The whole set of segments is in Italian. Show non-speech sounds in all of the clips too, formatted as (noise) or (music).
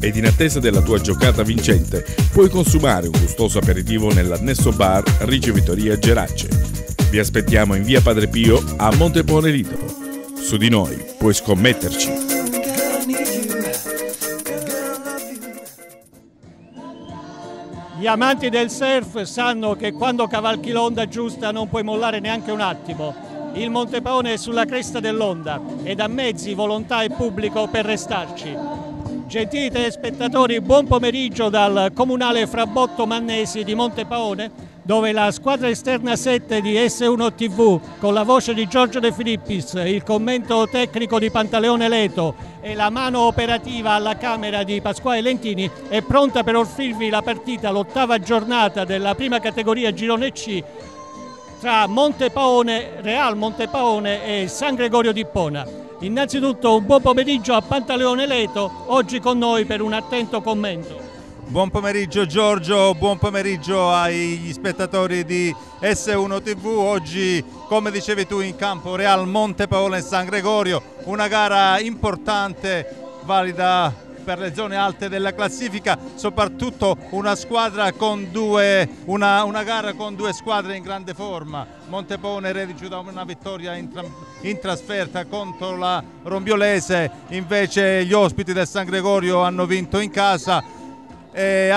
Ed in attesa della tua giocata vincente, puoi consumare un gustoso aperitivo nell'annesso bar Ricevitoria Gerace. Vi aspettiamo in via Padre Pio a Montepone Lido. Su di noi puoi scommetterci. Gli amanti del surf sanno che quando cavalchi l'onda giusta non puoi mollare neanche un attimo. Il Montepaone è sulla cresta dell'onda ed ha mezzi, volontà e pubblico per restarci. Gentili telespettatori, buon pomeriggio dal comunale Frabotto Mannesi di Montepaone, dove la squadra esterna 7 di S1 TV, con la voce di Giorgio De Filippis, il commento tecnico di Pantaleone Leto e la mano operativa alla camera di Pasquale Lentini, è pronta per offrirvi la partita, l'ottava giornata della prima categoria Girone C tra Montepaone, Real Montepaone e San Gregorio di Pona. Innanzitutto un buon pomeriggio a Pantaleone Leto, oggi con noi per un attento commento. Buon pomeriggio Giorgio, buon pomeriggio agli spettatori di S1 TV. Oggi, come dicevi tu, in campo Real Monte Paolo e San Gregorio, una gara importante, valida per le zone alte della classifica, soprattutto una, due, una, una gara con due squadre in grande forma. Montepone reduce da una vittoria in, tra, in trasferta contro la Rombiolese, invece gli ospiti del San Gregorio hanno vinto in casa eh,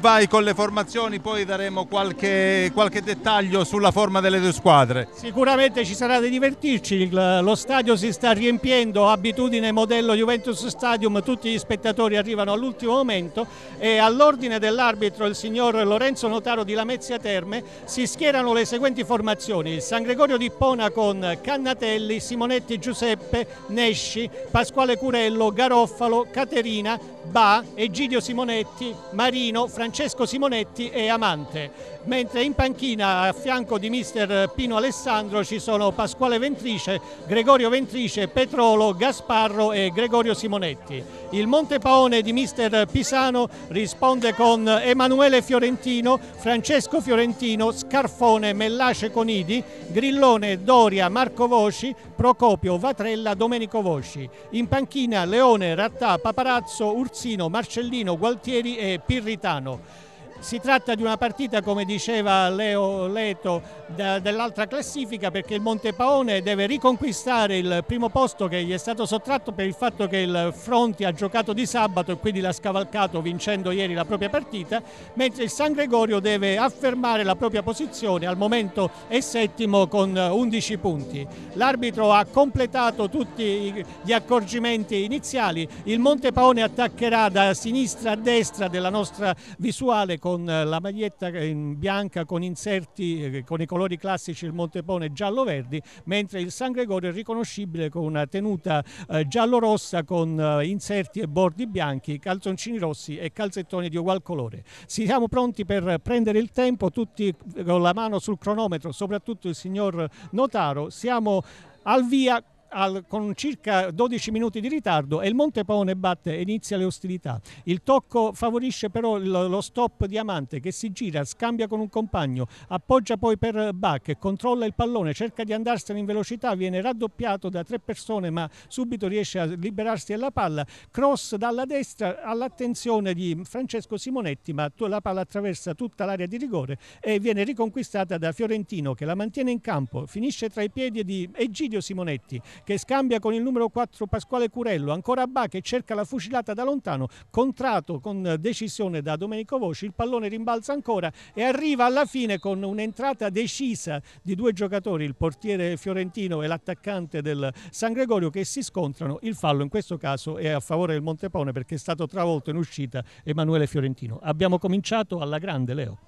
vai con le formazioni, poi daremo qualche, qualche, dettaglio sulla forma delle due squadre. Sicuramente ci sarà da divertirci, lo stadio si sta riempiendo, abitudine modello Juventus Stadium, tutti gli spettatori arrivano all'ultimo momento e all'ordine dell'arbitro il signor Lorenzo Notaro di Lamezia Terme si schierano le seguenti formazioni, San Gregorio di Pona con Cannatelli, Simonetti Giuseppe, Nesci, Pasquale Curello, Garoffalo, Caterina, Ba, Egidio Simonetti, Marino, Francesco Simonetti e Amante mentre in panchina a fianco di mister Pino Alessandro ci sono Pasquale Ventrice, Gregorio Ventrice, Petrolo, Gasparro e Gregorio Simonetti. Il Montepaone di mister Pisano risponde con Emanuele Fiorentino, Francesco Fiorentino, Scarfone, Mellace Conidi, Grillone, Doria, Marco Voci, Procopio, Vatrella, Domenico Voci. In panchina Leone, Rattà, Paparazzo, Ursino, Marcellino, Gualtieri e Pirritano. Si tratta di una partita, come diceva Leo Leto, da, dell'altra classifica perché il Montepaone deve riconquistare il primo posto che gli è stato sottratto per il fatto che il Fronti ha giocato di sabato e quindi l'ha scavalcato vincendo ieri la propria partita, mentre il San Gregorio deve affermare la propria posizione, al momento è settimo con 11 punti. L'arbitro ha completato tutti gli accorgimenti iniziali, il Montepaone attaccherà da sinistra a destra della nostra visuale con con eh, la maglietta eh, bianca con inserti eh, con i colori classici il Montepone giallo-verdi, mentre il San Gregorio è riconoscibile con una tenuta giallo-rossa con inserti e bordi bianchi, calzoncini rossi e calzettoni di ugual colore. Siamo pronti per prendere il tempo, tutti con la mano sul cronometro, soprattutto il signor Notaro. Siamo al via al, con circa 12 minuti di ritardo e il Montepone batte e inizia le ostilità. Il tocco favorisce però lo, lo stop Amante che si gira, scambia con un compagno, appoggia poi per Bach, controlla il pallone, cerca di andarsene in velocità, viene raddoppiato da tre persone ma subito riesce a liberarsi della palla, cross dalla destra all'attenzione di Francesco Simonetti ma la palla attraversa tutta l'area di rigore e viene riconquistata da Fiorentino che la mantiene in campo, finisce tra i piedi di Egidio Simonetti che scambia con il numero 4 Pasquale Curello, ancora Ba che cerca la fucilata da lontano, contrato con decisione da Domenico Voci, il pallone rimbalza ancora e arriva alla fine con un'entrata decisa di due giocatori, il portiere fiorentino e l'attaccante del San Gregorio che si scontrano, il fallo in questo caso è a favore del Montepone perché è stato travolto in uscita Emanuele Fiorentino. Abbiamo cominciato alla grande Leo.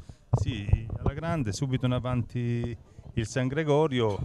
Sì, alla grande, subito in avanti il San Gregorio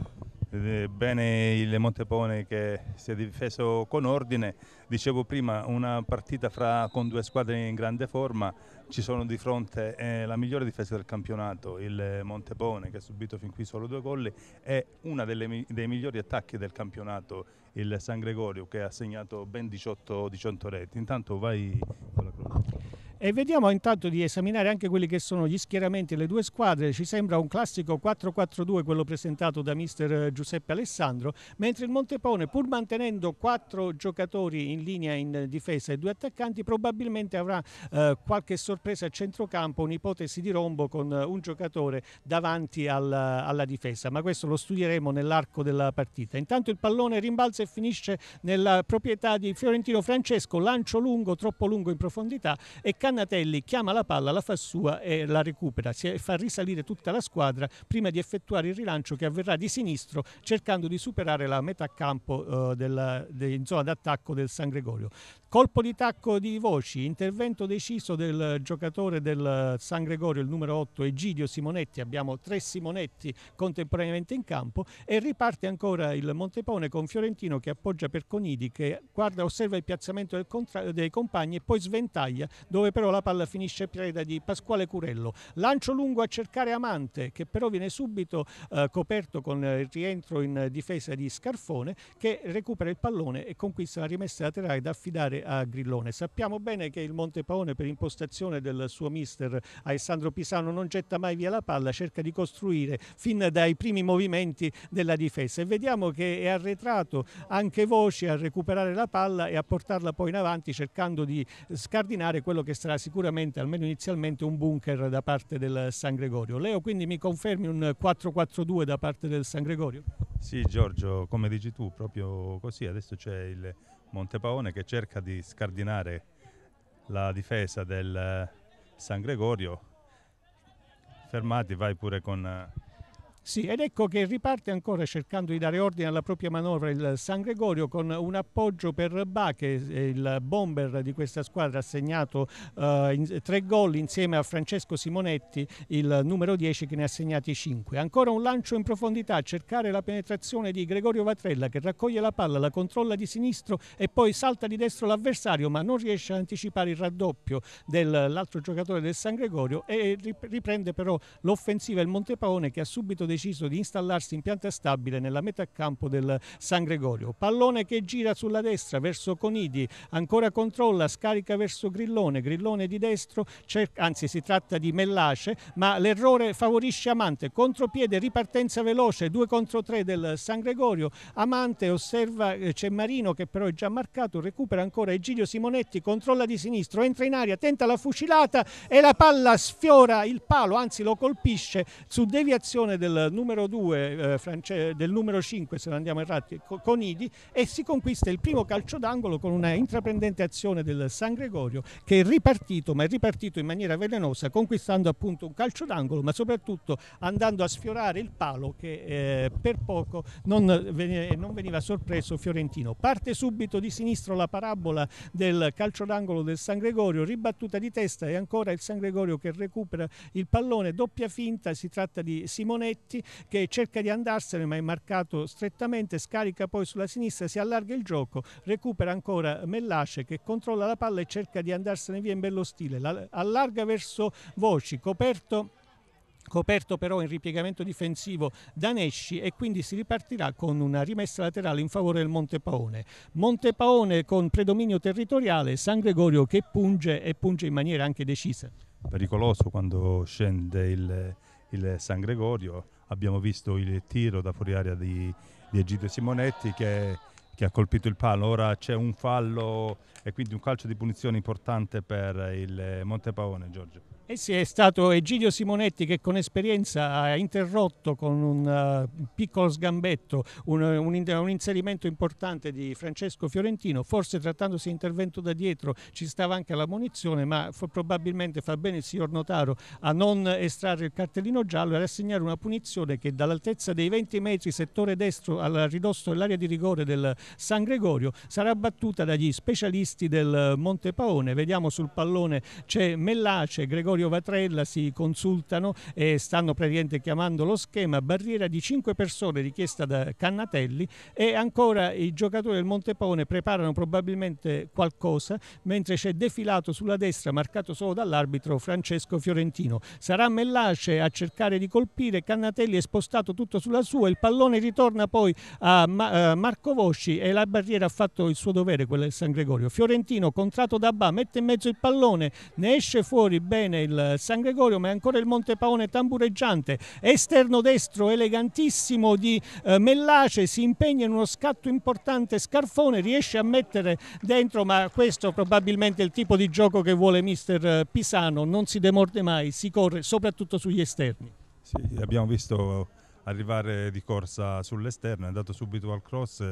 bene il Montepone che si è difeso con ordine, dicevo prima una partita fra, con due squadre in grande forma, ci sono di fronte eh, la migliore difesa del campionato, il Montepone che ha subito fin qui solo due gol e uno dei migliori attacchi del campionato, il San Gregorio che ha segnato ben 18, 18 reti, intanto vai con la cronaca. E vediamo intanto di esaminare anche quelli che sono gli schieramenti delle due squadre. Ci sembra un classico 4-4-2 quello presentato da mister Giuseppe Alessandro, mentre il Montepone, pur mantenendo quattro giocatori in linea in difesa e due attaccanti, probabilmente avrà eh, qualche sorpresa a centrocampo, un'ipotesi di rombo con eh, un giocatore davanti alla, alla difesa. Ma questo lo studieremo nell'arco della partita. Intanto il pallone rimbalza e finisce nella proprietà di Fiorentino Francesco, lancio lungo, troppo lungo in profondità e cambia Cannatelli chiama la palla, la fa sua e la recupera, si fa risalire tutta la squadra prima di effettuare il rilancio che avverrà di sinistro cercando di superare la metà campo eh, della, in zona d'attacco del San Gregorio. Colpo di tacco di Voci, intervento deciso del giocatore del San Gregorio, il numero 8 Egidio Simonetti, abbiamo tre Simonetti contemporaneamente in campo e riparte ancora il Montepone con Fiorentino che appoggia per Conidi che guarda, osserva il piazzamento del dei compagni e poi sventaglia dove per però la palla finisce preda di Pasquale Curello. Lancio lungo a cercare Amante che però viene subito eh, coperto con il rientro in difesa di Scarfone che recupera il pallone e conquista la rimessa laterale da affidare a Grillone. Sappiamo bene che il Montepaone per impostazione del suo mister Alessandro Pisano non getta mai via la palla, cerca di costruire fin dai primi movimenti della difesa e vediamo che è arretrato anche Voci a recuperare la palla e a portarla poi in avanti cercando di scardinare quello che sarà sarà sicuramente, almeno inizialmente, un bunker da parte del San Gregorio. Leo, quindi mi confermi un 4-4-2 da parte del San Gregorio? Sì, Giorgio, come dici tu, proprio così. Adesso c'è il Montepaone che cerca di scardinare la difesa del San Gregorio. Fermati, vai pure con sì, ed ecco che riparte ancora cercando di dare ordine alla propria manovra il San Gregorio con un appoggio per Bache, il bomber di questa squadra ha segnato eh, in, tre gol insieme a Francesco Simonetti, il numero 10 che ne ha segnati cinque. Ancora un lancio in profondità a cercare la penetrazione di Gregorio Vatrella che raccoglie la palla, la controlla di sinistro e poi salta di destro l'avversario ma non riesce a anticipare il raddoppio dell'altro giocatore del San Gregorio e riprende però l'offensiva il Montepaone che ha subito deciso di installarsi in pianta stabile nella metà campo del San Gregorio. Pallone che gira sulla destra verso Conidi, ancora controlla, scarica verso Grillone, Grillone di destro, anzi si tratta di Mellace, ma l'errore favorisce Amante, contropiede, ripartenza veloce, 2 contro 3 del San Gregorio, Amante osserva eh, c'è Marino che però è già marcato, recupera ancora Egidio Simonetti, controlla di sinistro, entra in aria, tenta la fucilata e la palla sfiora il palo, anzi lo colpisce su deviazione del numero 2, eh, del numero 5 se non andiamo errati, Conidi e si conquista il primo calcio d'angolo con una intraprendente azione del San Gregorio che è ripartito, ma è ripartito in maniera velenosa conquistando appunto un calcio d'angolo ma soprattutto andando a sfiorare il palo che eh, per poco non, non veniva sorpreso Fiorentino. Parte subito di sinistro la parabola del calcio d'angolo del San Gregorio, ribattuta di testa e ancora il San Gregorio che recupera il pallone, doppia finta, si tratta di Simonetti Spalletti che cerca di andarsene ma è marcato strettamente, scarica poi sulla sinistra, si allarga il gioco, recupera ancora Mellace che controlla la palla e cerca di andarsene via in bello stile, la, allarga verso Voci, coperto coperto però in ripiegamento difensivo da Nesci e quindi si ripartirà con una rimessa laterale in favore del Montepaone. Montepaone con predominio territoriale, San Gregorio che punge e punge in maniera anche decisa. Pericoloso quando scende il, il San Gregorio, abbiamo visto il tiro da fuori aria di, di Egito Simonetti che che ha colpito il palo. Ora c'è un fallo e quindi un calcio di punizione importante per il Montepaone, Giorgio. Eh sì, è stato Egidio Simonetti che con esperienza ha interrotto con un uh, piccolo sgambetto un, un, un, inserimento importante di Francesco Fiorentino, forse trattandosi di intervento da dietro ci stava anche la munizione, ma probabilmente fa bene il signor Notaro a non estrarre il cartellino giallo e a assegnare una punizione che dall'altezza dei 20 metri settore destro al ridosso dell'area di rigore del San Gregorio sarà battuta dagli specialisti del Monte Paone. Vediamo sul pallone c'è Mellace, Gregorio Vatrella si consultano e stanno praticamente chiamando lo schema. Barriera di 5 persone richiesta da Cannatelli e ancora i giocatori del Monte Paone preparano probabilmente qualcosa mentre c'è defilato sulla destra marcato solo dall'arbitro Francesco Fiorentino. Sarà Mellace a cercare di colpire, Cannatelli è spostato tutto sulla sua, il pallone ritorna poi a eh, Marco Vosci Bonucci e la barriera ha fatto il suo dovere, quello del San Gregorio. Fiorentino, contratto da Ba, mette in mezzo il pallone, ne esce fuori bene il San Gregorio, ma è ancora il Montepaone tambureggiante. Esterno destro elegantissimo di eh, Mellace, si impegna in uno scatto importante, Scarfone riesce a mettere dentro, ma questo probabilmente è il tipo di gioco che vuole mister eh, Pisano, non si demorde mai, si corre soprattutto sugli esterni. Sì, abbiamo visto arrivare di corsa sull'esterno, è andato subito al cross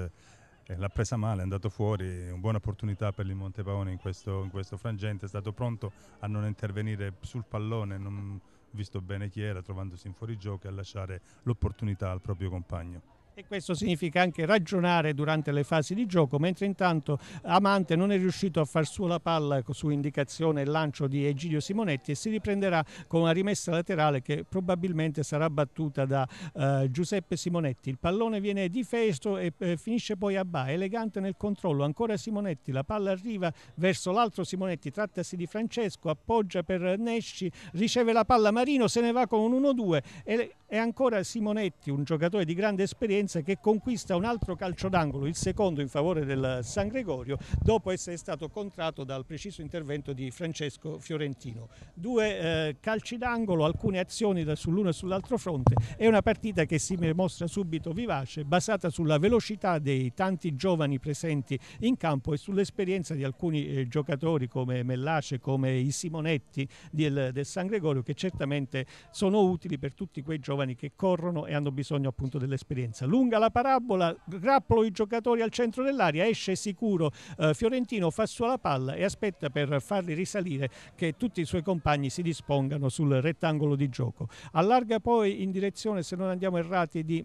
eh, l'ha presa male, è andato fuori, una buona opportunità per il Montepaone in questo, in questo frangente, è stato pronto a non intervenire sul pallone, non visto bene chi era, trovandosi in fuorigioco e a lasciare l'opportunità al proprio compagno. E questo significa anche ragionare durante le fasi di gioco, mentre intanto Amante non è riuscito a far sua la palla su indicazione e lancio di Egidio Simonetti e si riprenderà con una rimessa laterale che probabilmente sarà battuta da eh, Giuseppe Simonetti. Il pallone viene difeso e eh, finisce poi a Ba, elegante nel controllo, ancora Simonetti, la palla arriva verso l'altro Simonetti, trattasi di Francesco, appoggia per Nesci, riceve la palla Marino, se ne va con un 1-2 e, e ancora Simonetti, un giocatore di grande esperienza Firenze che conquista un altro calcio d'angolo, il secondo in favore del San Gregorio, dopo essere stato contratto dal preciso intervento di Francesco Fiorentino. Due eh, calci d'angolo, alcune azioni sull'uno e sull'altro fronte, è una partita che si mostra subito vivace, basata sulla velocità dei tanti giovani presenti in campo e sull'esperienza di alcuni eh, giocatori come Mellace, come i Simonetti del, del San Gregorio, che certamente sono utili per tutti quei giovani che corrono e hanno bisogno appunto dell'esperienza allunga la parabola, grappolo i giocatori al centro dell'aria, esce sicuro eh, Fiorentino, fa sua la palla e aspetta per farli risalire che tutti i suoi compagni si dispongano sul rettangolo di gioco. Allarga poi in direzione, se non andiamo errati, di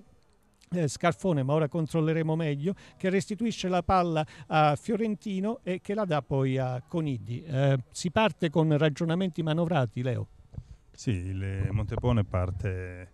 eh, Scarfone, ma ora controlleremo meglio, che restituisce la palla a Fiorentino e che la dà poi a Conidi. Eh, si parte con ragionamenti manovrati, Leo? Sì, il Montepone parte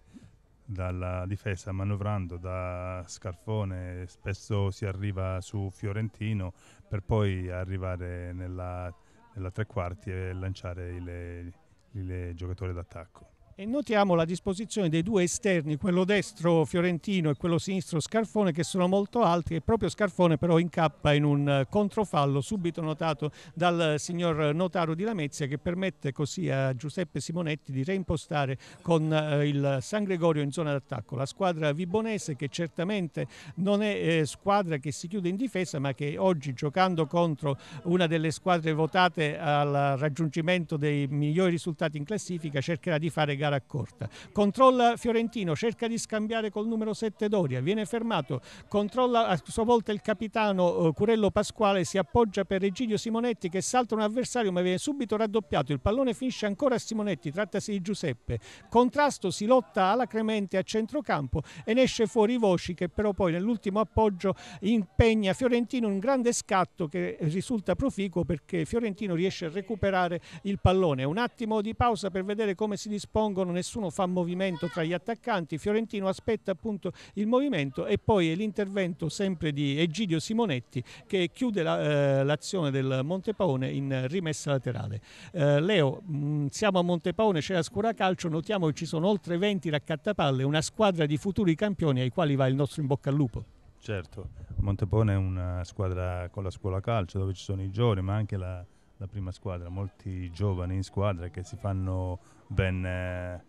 dalla difesa manovrando da Scarfone, spesso si arriva su Fiorentino per poi arrivare nella, nella tre quarti e lanciare i giocatori d'attacco e notiamo la disposizione dei due esterni, quello destro Fiorentino e quello sinistro Scarfone che sono molto alti e proprio Scarfone però incappa in un eh, controfallo subito notato dal eh, signor Notaro di Lamezia che permette così a Giuseppe Simonetti di reimpostare con eh, il San Gregorio in zona d'attacco. La squadra vibonese che certamente non è squadra che si chiude in difesa ma che oggi giocando contro una delle squadre votate al raggiungimento dei migliori risultati in classifica cercherà di fare gara gara accorta. Controlla Fiorentino, cerca di scambiare col numero 7 Doria, viene fermato, controlla a sua volta il capitano eh, Curello Pasquale, si appoggia per Regidio Simonetti che salta un avversario ma viene subito raddoppiato, il pallone finisce ancora a Simonetti, trattasi di Giuseppe. Contrasto, si lotta alacremente a centrocampo e ne esce fuori Voci che però poi nell'ultimo appoggio impegna Fiorentino un grande scatto che risulta proficuo perché Fiorentino riesce a recuperare il pallone. Un attimo di pausa per vedere come si dispongono vengono, nessuno fa movimento tra gli attaccanti, Fiorentino aspetta appunto il movimento e poi l'intervento sempre di Egidio Simonetti che chiude la, eh, l'azione del Montepaone in rimessa laterale. Eh, Leo, mh, mm, siamo a Montepaone, c'è la scuola calcio, notiamo che ci sono oltre 20 raccattapalle, una squadra di futuri campioni ai quali va il nostro in bocca al lupo. Certo, Montepone è una squadra con la scuola calcio dove ci sono i giovani ma anche la, la prima squadra, molti giovani in squadra che si fanno ben, eh,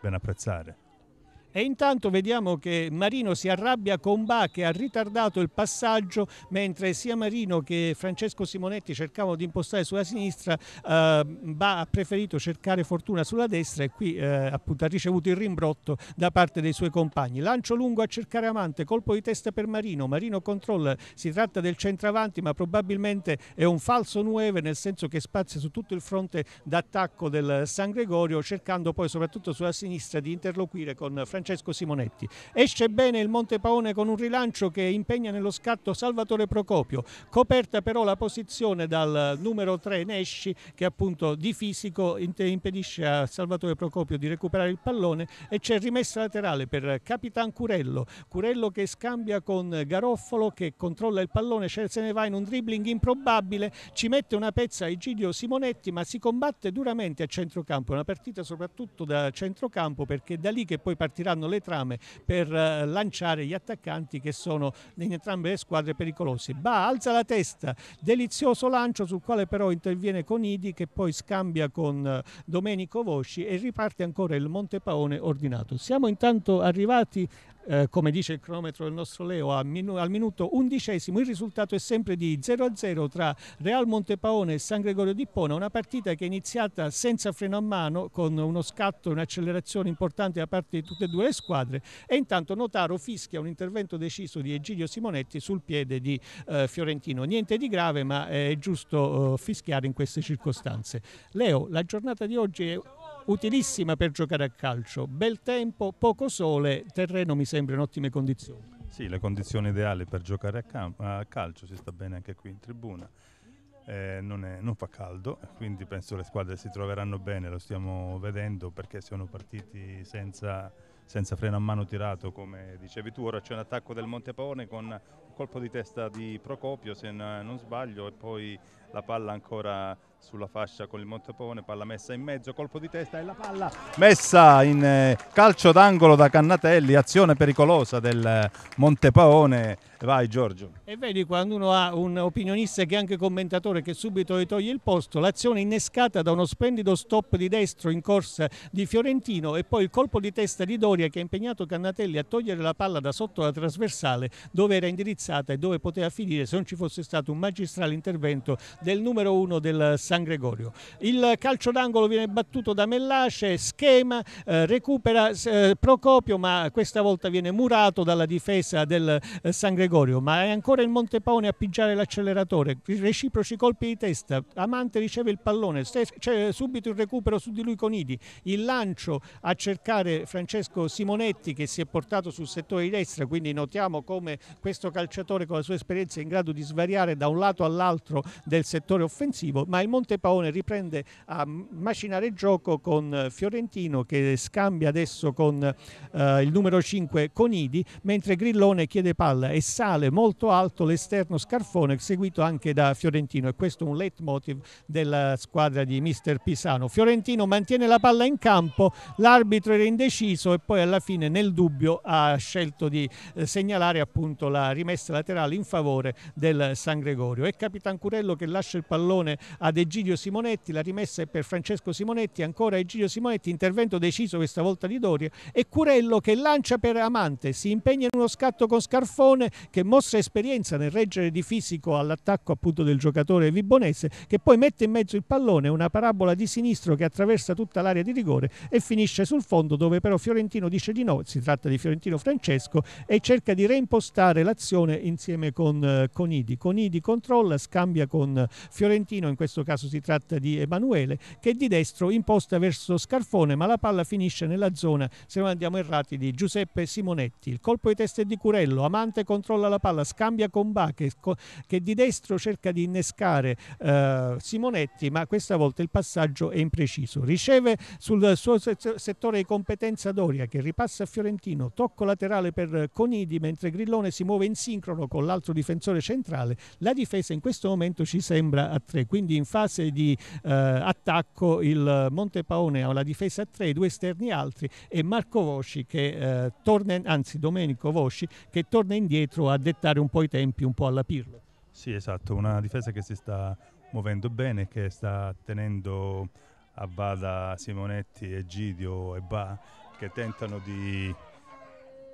ben apprezzare. E intanto vediamo che Marino si arrabbia con Ba che ha ritardato il passaggio mentre sia Marino che Francesco Simonetti cercavano di impostare sulla sinistra, eh, Ba ha preferito cercare fortuna sulla destra e qui eh, appunto ha ricevuto il rimbrotto da parte dei suoi compagni. Lancio lungo a cercare Amante, colpo di testa per Marino, Marino controlla, si tratta del centravanti ma probabilmente è un falso 9 nel senso che spazia su tutto il fronte d'attacco del San Gregorio cercando poi soprattutto sulla sinistra di interloquire con Francesco Francesco Simonetti. Esce bene il Monte Paone con un rilancio che impegna nello scatto Salvatore Procopio, coperta però la posizione dal numero 3 Nesci che appunto di fisico impedisce a Salvatore Procopio di recuperare il pallone e c'è rimessa laterale per Capitan Curello, Curello che scambia con Garoffolo che controlla il pallone, se ne va in un dribbling improbabile, ci mette una pezza a Egidio Simonetti ma si combatte duramente a centrocampo, è una partita soprattutto da centrocampo perché è da lì che poi partirà saranno le trame per eh, lanciare gli attaccanti che sono in entrambe le squadre pericolosi. Ba alza la testa, delizioso lancio sul quale però interviene Conidi che poi scambia con eh, Domenico Vosci e riparte ancora il Montepaone ordinato. Siamo intanto arrivati eh, come dice il cronometro del nostro Leo, minu- al minuto undicesimo. Il risultato è sempre di 0-0 tra Real Montepaone e San Gregorio di Pona, una partita che è iniziata senza freno a mano, con uno scatto e un'accelerazione importante da parte di tutte e due le squadre e intanto Notaro fischia un intervento deciso di Egidio Simonetti sul piede di eh, Fiorentino. Niente di grave, ma è giusto eh, fischiare in queste circostanze. Leo, la giornata di oggi è utilissima per giocare a calcio. Bel tempo, poco sole, terreno mi sembra in ottime condizioni. Sì, le condizioni ideali per giocare a, cam- a calcio, si sta bene anche qui in tribuna. Eh, non, è, non, fa caldo, quindi penso le squadre si troveranno bene, lo stiamo vedendo perché sono partiti senza, senza freno a mano tirato, come dicevi tu. Ora c'è un attacco del Monte Paone con un colpo di testa di Procopio, se non sbaglio, e poi la palla ancora sulla fascia con il Montepone, palla messa in mezzo, colpo di testa e la palla messa in eh, calcio d'angolo da Cannatelli, azione pericolosa del Montepaone. Vai Giorgio. E vedi quando uno ha un opinionista che è anche commentatore che subito gli toglie il posto, l'azione innescata da uno splendido stop di destro in corsa di Fiorentino e poi il colpo di testa di Doria che ha impegnato Cannatelli a togliere la palla da sotto la trasversale dove era indirizzata e dove poteva finire se non ci fosse stato un magistrale intervento del numero 1 del San Gregorio. Il calcio d'angolo viene battuto da Mellace, schema, eh, recupera eh, Procopio ma questa volta viene murato dalla difesa del eh, San Gregorio ma è ancora il Montepone a pigiare l'acceleratore, reciproci colpi di testa, Amante riceve il pallone, c'è subito il recupero su di lui con Idi, il lancio a cercare Francesco Simonetti che si è portato sul settore di destra, quindi notiamo come questo calciatore con la sua esperienza è in grado di svariare da un lato all'altro del settore offensivo, ma il Montepaone riprende a macinare il gioco con eh, Fiorentino che scambia adesso con eh, il numero 5 Conidi, mentre Grillone chiede palla e sale molto alto l'esterno Scarfone, seguito anche da Fiorentino e questo è un leitmotiv della squadra di mister Pisano. Fiorentino mantiene la palla in campo, l'arbitro era indeciso e poi alla fine nel dubbio ha scelto di eh, segnalare appunto la rimessa laterale in favore del San Gregorio. È Capitan Curello che la lascia il pallone ad Egidio Simonetti, la rimessa è per Francesco Simonetti, ancora Egidio Simonetti, intervento deciso questa volta di Doria e Curello che lancia per Amante, si impegna in uno scatto con Scarfone che mostra esperienza nel reggere di fisico all'attacco appunto del giocatore vibonese che poi mette in mezzo il pallone, una parabola di sinistro che attraversa tutta l'area di rigore e finisce sul fondo dove però Fiorentino dice di no, si tratta di Fiorentino Francesco e cerca di reimpostare l'azione insieme con eh, Conidi. Conidi controlla, scambia con fiorentino, in questo caso si tratta di Emanuele, che di destro imposta verso Scarfone, ma la palla finisce nella zona, se non andiamo errati, di Giuseppe Simonetti. Il colpo di testa è di Curello, Amante controlla la palla, scambia con Ba che, che di destro cerca di innescare eh, Simonetti, ma questa volta il passaggio è impreciso. Riceve sul suo settore di competenza Doria che ripassa a Fiorentino, tocco laterale per Conidi mentre Grillone si muove in sincrono con l'altro difensore centrale. La difesa in questo momento ci serve sembra a 3. Quindi in fase di eh, attacco il Montepaone ha una difesa a 3, due esterni altri e Marco Vosci che eh, torna, anzi Domenico Vosci che torna indietro a dettare un po' i tempi, un po' alla Pirlo. Sì, esatto, una difesa che si sta muovendo bene, che sta tenendo a bada Simonetti, Egidio e Ba che tentano di,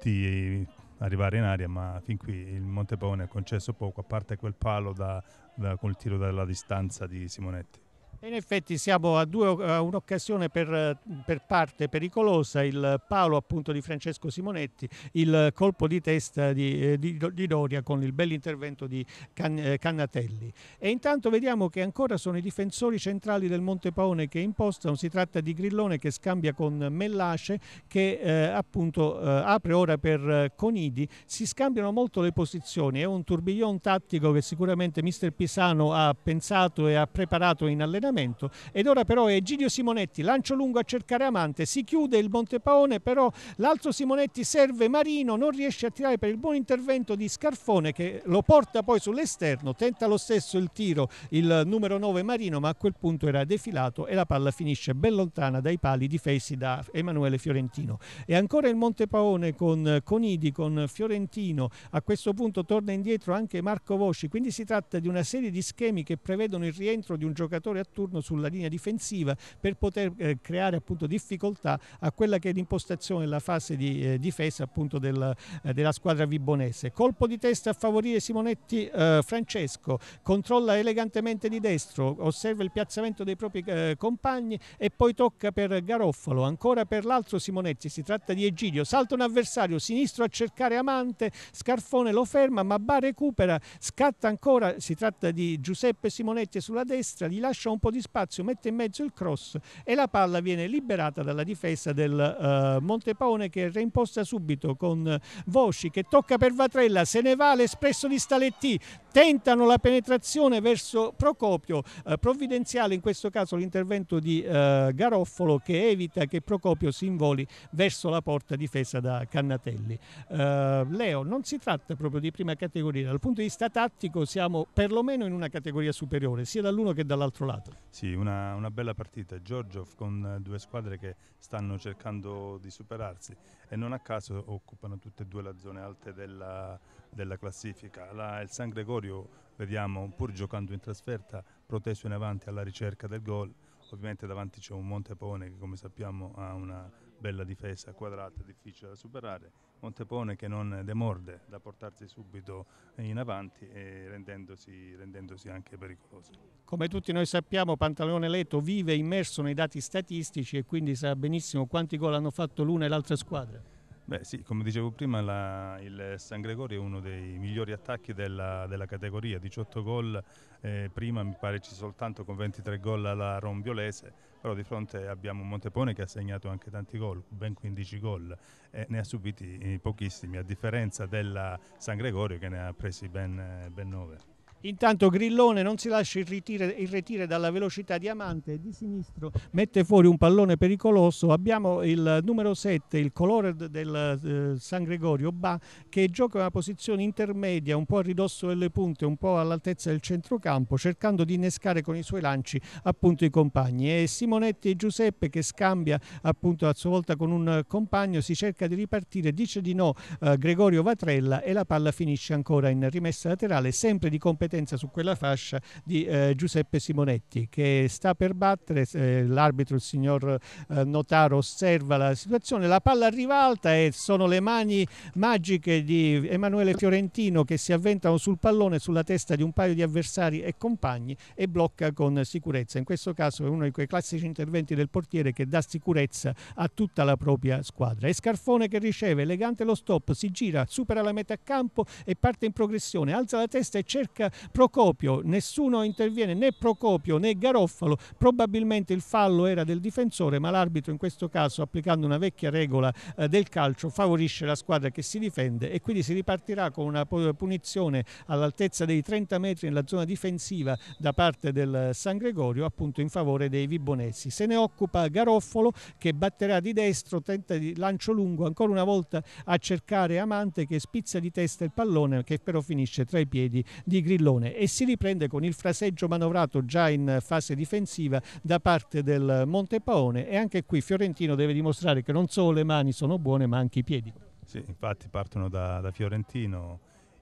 di arrivare in aria, ma fin qui il Monte Paone ha concesso poco, a parte quel palo da da, col tiro dalla distanza di Simonetti. In effetti siamo a, a eh, un'occasione per, eh, per, parte pericolosa, il palo appunto di Francesco Simonetti, il colpo di testa di, eh, di, di Doria con il bell'intervento di Can, Cannatelli. E intanto vediamo che ancora sono i difensori centrali del Monte Paone che impostano, si tratta di Grillone che scambia con Mellace che eh, appunto eh, apre ora per Conidi, si scambiano molto le posizioni, è un turbiglione tattico che sicuramente mister Pisano ha pensato e ha preparato in allenamento allenamento. Ed ora però è Giglio Simonetti, lancio lungo a cercare Amante, si chiude il Montepaone, però l'altro Simonetti serve Marino, non riesce a tirare per il buon intervento di Scarfone che lo porta poi sull'esterno, tenta lo stesso il tiro il numero 9 Marino, ma a quel punto era defilato e la palla finisce ben lontana dai pali difesi da Emanuele Fiorentino. E ancora il Montepaone con Conidi, con Fiorentino, a questo punto torna indietro anche Marco Voci, quindi si tratta di una serie di schemi che prevedono il rientro di un giocatore attuale turno sulla linea difensiva per poter eh, creare appunto difficoltà a quella che è l'impostazione della fase di eh, difesa appunto del, eh, della squadra vibonese. Colpo di testa a favorire Simonetti eh, Francesco, controlla elegantemente di destro, osserva il piazzamento dei propri eh, compagni e poi tocca per Garoffalo, ancora per l'altro Simonetti, si tratta di Egidio, salta un avversario sinistro a cercare Amante, Scarfone lo ferma ma Ba recupera, scatta ancora, si tratta di Giuseppe Simonetti sulla destra, gli lascia un po' di spazio, mette in mezzo il cross e la palla viene liberata dalla difesa del uh, Montepaone che reimposta subito con Vosci che tocca per Vatrella, se ne va l'espresso di Staletti, tentano la penetrazione verso Procopio, uh, provvidenziale in questo caso l'intervento di uh, Garoffolo che evita che Procopio si involi verso la porta difesa da Cannatelli. Leo, non si tratta proprio di prima categoria, dal punto di vista tattico siamo perlomeno in una categoria superiore, sia dall'uno che dall'altro lato. Sì, una, una bella partita. Giorgio con eh, due squadre che stanno cercando di superarsi e non a caso occupano tutte e due la zona alte della, della classifica. La, il San Gregorio, vediamo, pur giocando in trasferta, proteso in avanti alla ricerca del gol. Ovviamente davanti c'è un Montepone che come sappiamo ha una bella difesa quadrata, difficile da superare Montepone che non demorde da portarsi subito in avanti e rendendosi, rendendosi anche pericoloso. Come tutti noi sappiamo Pantaleone Leto vive immerso nei dati statistici e quindi sa benissimo quanti gol hanno fatto l'una e l'altra squadra. Beh sì, come dicevo prima la, il San Gregorio è uno dei migliori attacchi della, della categoria, 18 gol eh, prima mi pare ci soltanto con 23 gol alla Rombiolese, però di fronte abbiamo Montepone che ha segnato anche tanti gol, ben 15 gol, e ne ha subiti eh, pochissimi, a differenza della San Gregorio che ne ha presi ben, eh, ben 9. Intanto Grillone non si lascia irretire, dalla velocità di diamante di sinistro, mette fuori un pallone pericoloso. Abbiamo il numero 7, il colore del eh, San Gregorio Ba, che gioca una posizione intermedia, un po' a ridosso delle punte, un po' all'altezza del centrocampo, cercando di innescare con i suoi lanci appunto i compagni. E Simonetti e Giuseppe che scambia appunto a sua volta con un compagno, si cerca di ripartire, dice di no eh, Gregorio Vatrella e la palla finisce ancora in rimessa laterale, sempre di competenza competenza su quella fascia di eh, Giuseppe Simonetti che sta per battere, eh, l'arbitro il signor eh, Notaro osserva la situazione, la palla arriva alta e sono le mani magiche di Emanuele Fiorentino che si avventano sul pallone sulla testa di un paio di avversari e compagni e blocca con sicurezza. In questo caso è uno di quei classici interventi del portiere che dà sicurezza a tutta la propria squadra. E Scarfone che riceve, elegante lo stop, si gira, supera la metà campo e parte in progressione, alza la testa e cerca Procopio, nessuno interviene, né Procopio né Garoffalo, probabilmente il fallo era del difensore, ma l'arbitro in questo caso, applicando una vecchia regola eh, del calcio, favorisce la squadra che si difende e quindi si ripartirà con una punizione all'altezza dei 30 metri nella zona difensiva da parte del San Gregorio, appunto in favore dei Vibonesi. Se ne occupa Garoffolo che batterà di destro, tenta di lancio lungo ancora una volta a cercare Amante che spizza di testa il pallone che però finisce tra i piedi di Grillo pallone e si riprende con il fraseggio manovrato già in fase difensiva da parte del Montepaone e anche qui Fiorentino deve dimostrare che non solo le mani sono buone ma anche i piedi. Sì, infatti partono da, da Fiorentino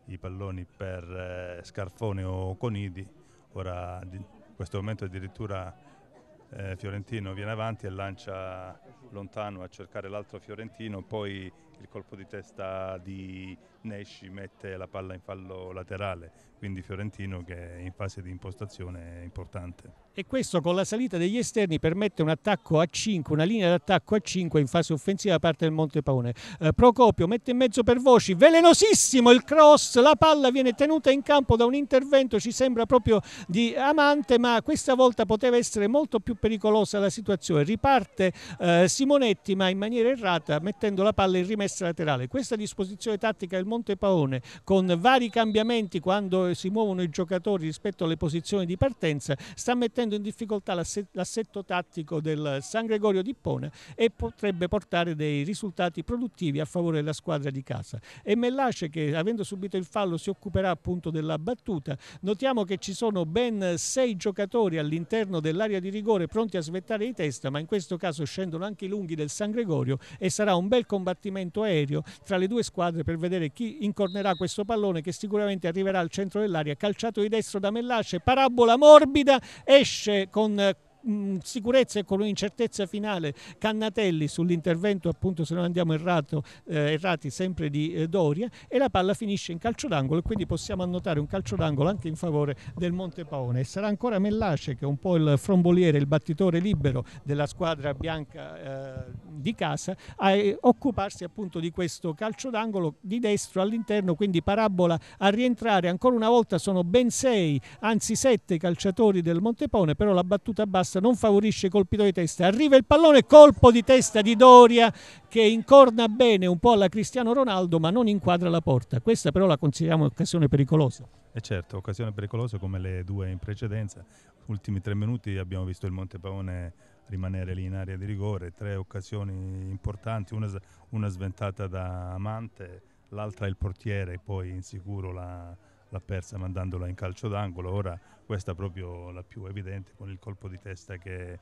i palloni per eh, Scarfone o Conidi, ora in questo momento addirittura eh, Fiorentino viene avanti e lancia lontano a cercare l'altro Fiorentino, poi il colpo di testa di Nesci mette la palla in fallo laterale, quindi Fiorentino che in fase di impostazione è importante. E questo con la salita degli esterni permette un attacco a 5, una linea d'attacco a 5 in fase offensiva da parte del Montepaone. Eh, Procopio mette in mezzo per Voci, velenosissimo il cross, la palla viene tenuta in campo da un intervento, ci sembra proprio di Amante, ma questa volta poteva essere molto più pericolosa la situazione. Riparte eh, Simonetti ma in maniera errata mettendo la palla in rimessa laterale. Questa disposizione tattica del Monte Paone con vari cambiamenti quando si muovono i giocatori rispetto alle posizioni di partenza sta mettendo in difficoltà l'assetto tattico del San Gregorio di Pona e potrebbe portare dei risultati produttivi a favore della squadra di casa. E Mellace che avendo subito il fallo si occuperà appunto della battuta. Notiamo che ci sono ben sei giocatori all'interno dell'area di rigore pronti a svettare di testa ma in questo caso scendono anche i lunghi del San Gregorio e sarà un bel combattimento aereo tra le due squadre per vedere chi Spalletti incornerà questo pallone che sicuramente arriverà al centro dell'aria, calciato di destro da Mellasce, parabola morbida, esce con Mm, sicurezza e con un'incertezza finale Cannatelli sull'intervento appunto se non andiamo errato, eh, errati sempre di eh, Doria e la palla finisce in calcio d'angolo e quindi possiamo annotare un calcio d'angolo anche in favore del Monte Paone e sarà ancora Mellace che è un po' il fromboliere, il battitore libero della squadra bianca eh, di casa a eh, occuparsi appunto di questo calcio d'angolo di destro all'interno quindi parabola a rientrare ancora una volta sono ben sei anzi sette calciatori del Monte Paone però la battuta bassa canestro, non favorisce colpito di testa, arriva il pallone, colpo di testa di Doria che incorna bene un po' alla Cristiano Ronaldo ma non inquadra la porta, questa però la consideriamo occasione pericolosa. E eh certo, occasione pericolosa come le due in precedenza, ultimi tre minuti abbiamo visto il Montepaone rimanere lì in area di rigore, tre occasioni importanti, una, una sventata da Amante, l'altra il portiere poi insicuro l'ha persa mandandola in calcio d'angolo, ora questa proprio la più evidente con il colpo di testa che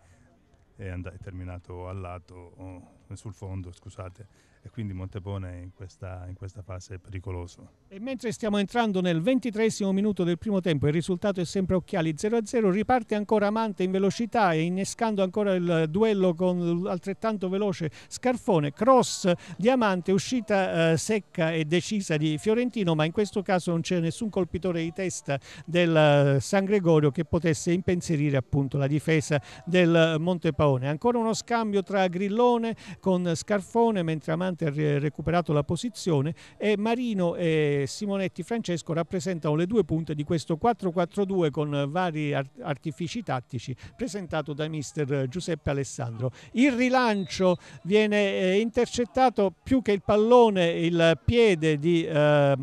è, andato, è terminato al lato, oh, sul fondo, scusate, e quindi Montepone in questa, in questa fase è pericoloso. E mentre stiamo entrando nel ventitresimo minuto del primo tempo, il risultato è sempre Occhiali 0-0, riparte ancora Amante in velocità e innescando ancora il duello con altrettanto veloce Scarfone, cross di Amante, uscita eh, secca e decisa di Fiorentino, ma in questo caso non c'è nessun colpitore di testa del eh, San Gregorio che potesse impensierire appunto la difesa del Montepone. Ancora uno scambio tra Grillone con Scarfone mentre Amante finalmente ha recuperato la posizione e Marino e Simonetti Francesco rappresentano le due punte di questo 4-4-2 con vari artifici tattici presentato da mister Giuseppe Alessandro. Il rilancio viene eh, intercettato più che il pallone, il piede di eh,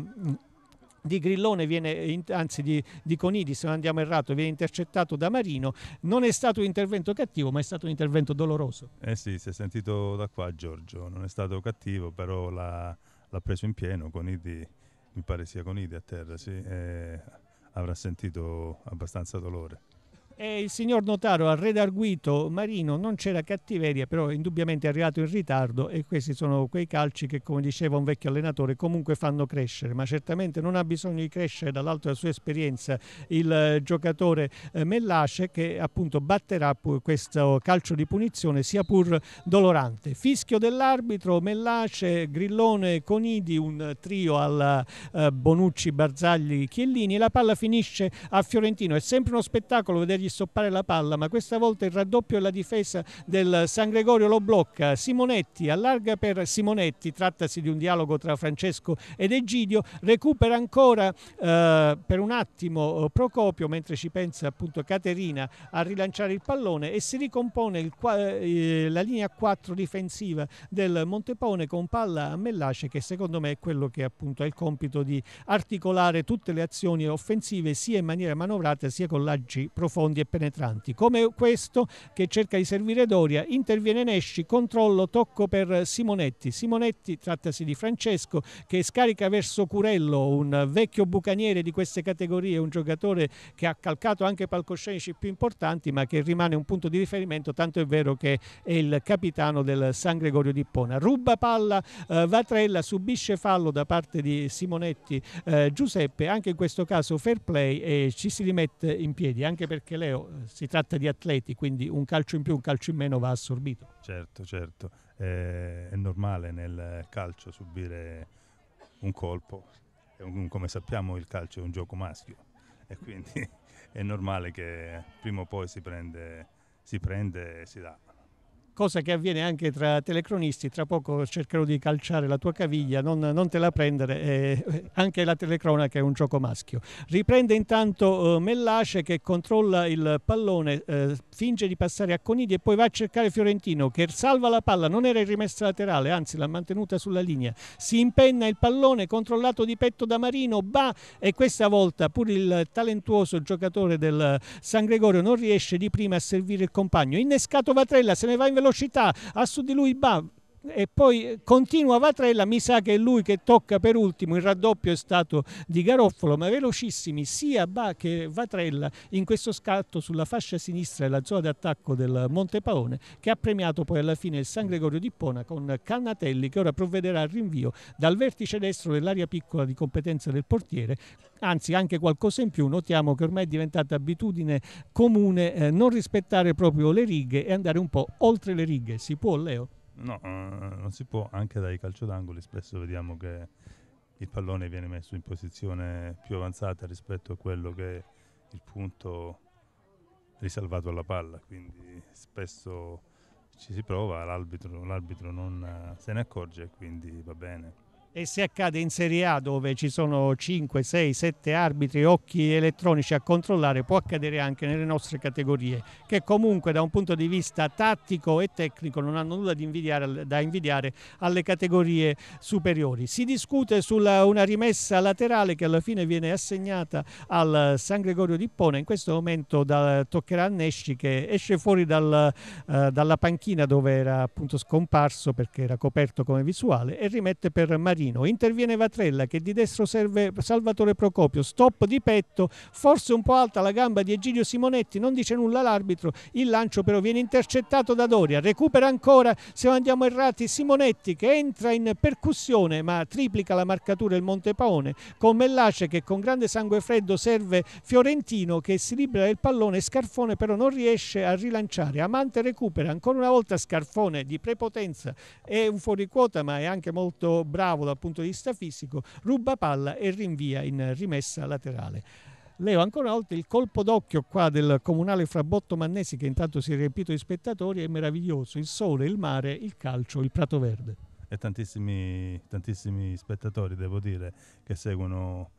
di Grillone viene, anzi di, di, Conidi se non andiamo errato viene intercettato da Marino non è stato un intervento cattivo ma è stato un intervento doloroso eh sì si è sentito da qua Giorgio non è stato cattivo però l'ha, l'ha preso in pieno Conidi mi pare sia Conidi a terra sì, eh, avrà sentito abbastanza dolore e eh, il signor Notaro ha redarguito Marino, non c'era cattiveria, però indubbiamente è arrivato in ritardo e questi sono quei calci che, come diceva un vecchio allenatore, comunque fanno crescere, ma certamente non ha bisogno di crescere dall'alto della sua esperienza il eh, giocatore eh, Mellace che appunto batterà questo calcio di punizione sia pur dolorante. Fischio dell'arbitro, Mellace, Grillone, Conidi, un trio al Bonucci, Barzagli, Chiellini, e la palla finisce a Fiorentino, è sempre uno spettacolo vedergli fargli stoppare la palla, ma questa volta il raddoppio e la difesa del San Gregorio lo blocca. Simonetti allarga per Simonetti, trattasi di un dialogo tra Francesco ed Egidio, recupera ancora eh, per un attimo eh, Procopio mentre ci pensa appunto Caterina a rilanciare il pallone e si ricompone il, eh, la linea 4 difensiva del Montepone con palla a Mellace che secondo me è quello che appunto ha il compito di articolare tutte le azioni offensive sia in maniera manovrata sia con laggi profondi profondi e penetranti, come questo che cerca di servire Doria, interviene Nesci, controllo, tocco per Simonetti. Simonetti, trattasi di Francesco, che scarica verso Curello, un vecchio bucaniere di queste categorie, un giocatore che ha calcato anche palcoscenici più importanti, ma che rimane un punto di riferimento, tanto è vero che è il capitano del San Gregorio di Pona. Ruba palla eh, Vatrella, subisce fallo da parte di Simonetti eh, Giuseppe, anche in questo caso fair play e ci si rimette in piedi, anche perché lei Leo, eh, si tratta di atleti, quindi un calcio in più, un calcio in meno va assorbito. Certo, certo, è, eh, è normale nel calcio subire un colpo, un, come sappiamo il calcio è un gioco maschio e quindi (laughs) è normale che prima o poi si prende, si prende e si dà cosa che avviene anche tra telecronisti, tra poco cercherò di calciare la tua caviglia, non, non te la prendere, eh, eh, anche la telecronaca è un gioco maschio. Riprende intanto eh, Mellace che controlla il pallone, eh, finge di passare a Conidi e poi va a cercare Fiorentino che salva la palla, non era in rimessa laterale, anzi l'ha mantenuta sulla linea, si impenna il pallone controllato di petto da Marino, va e questa volta pur il talentuoso giocatore del San Gregorio non riesce di prima a servire il compagno, innescato Vatrella, se ne va in velocità velocità, a su di lui Bam e poi eh, continua Vatrella, mi sa che è lui che tocca per ultimo, il raddoppio è stato di Garoffolo, ma velocissimi sia Ba che Vatrella in questo scatto sulla fascia sinistra della zona d'attacco del Monte Paone che ha premiato poi alla fine il San Gregorio di Pona con Cannatelli che ora provvederà al rinvio dal vertice destro dell'area piccola di competenza del portiere, anzi anche qualcosa in più, notiamo che ormai è diventata abitudine comune eh, non rispettare proprio le righe e andare un po' oltre le righe, si può Leo? No, eh, non si può, anche dai calcio d'angoli spesso vediamo che il pallone viene messo in posizione più avanzata rispetto a quello che è il punto risalvato alla palla, quindi spesso ci si prova, l'arbitro, l'arbitro non eh, se ne accorge e quindi va bene. E se accade in Serie A dove ci sono 5, 6, 7 arbitri, occhi elettronici a controllare, può accadere anche nelle nostre categorie, che comunque da un punto di vista tattico e tecnico non hanno nulla da invidiare alle categorie superiori. Si discute sulla una rimessa laterale che alla fine viene assegnata al San Gregorio di Pona, in questo momento da, toccherà a Nesci che esce fuori dal, eh, dalla panchina dove era appunto scomparso perché era coperto come visuale e rimette per Maria Martino, interviene Vatrella che di destro serve Salvatore Procopio, stop di petto, forse un po' alta la gamba di Egidio Simonetti, non dice nulla l'arbitro, il lancio però viene intercettato da Doria, recupera ancora, se andiamo errati, Simonetti che entra in percussione ma triplica la marcatura il Montepaone, con Mellace che con grande sangue freddo serve Fiorentino che si libera del pallone, Scarfone però non riesce a rilanciare, Amante recupera, ancora una volta Scarfone di prepotenza, è un fuori quota ma è anche molto bravo da dal punto di vista fisico, ruba palla e rinvia in rimessa laterale. Leo, ancora una volta il colpo d'occhio qua del comunale Frabotto Mannesi che intanto si è riempito di spettatori è meraviglioso, il sole, il mare, il calcio, il Prato Verde. E tantissimi, tantissimi spettatori, devo dire, che seguono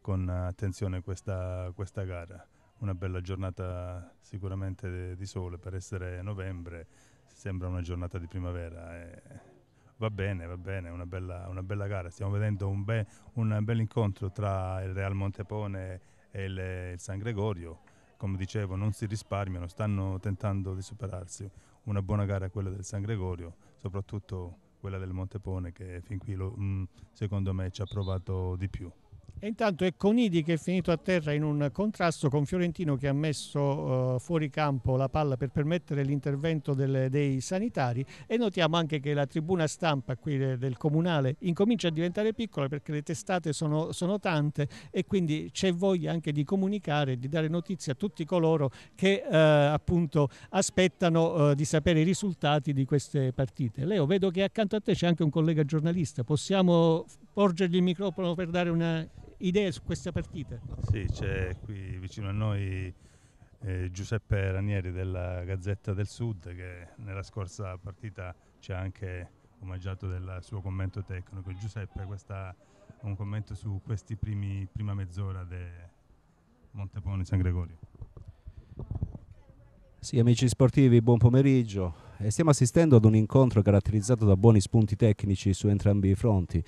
con attenzione questa, questa gara. Una bella giornata sicuramente di sole per essere novembre, sembra una giornata di primavera. E eh. Va bene, va bene, una bella, una bella gara. Stiamo vedendo un, be, un bel incontro tra il Real Montepone e il, il San Gregorio. Come dicevo, non si risparmiano, stanno tentando di superarsi. Una buona gara quella del San Gregorio, soprattutto quella del Montepone che fin qui lo, mm, secondo me ci ha provato di più. E intanto è Conidi che è finito a terra in un contrasto con Fiorentino che ha messo uh, fuori campo la palla per permettere l'intervento dei sanitari e notiamo anche che la tribuna stampa qui eh, del comunale incomincia a diventare piccola perché le testate sono, sono tante e quindi c'è voglia anche di comunicare, di dare notizie a tutti coloro che uh, appunto aspettano uh, di sapere i risultati di queste partite. Leo, vedo che accanto a te c'è anche un collega giornalista, possiamo porgergli il microfono per dare un'idea su questa partita. Sì, c'è qui vicino a noi eh, Giuseppe Ranieri della Gazzetta del Sud che nella scorsa partita ci ha anche omaggiato del suo commento tecnico. Giuseppe, questa, un commento su questi primi prima mezz'ora di Montepone San Gregorio. Sì, amici sportivi, buon pomeriggio. E stiamo assistendo ad un incontro caratterizzato da buoni spunti tecnici su entrambi i fronti.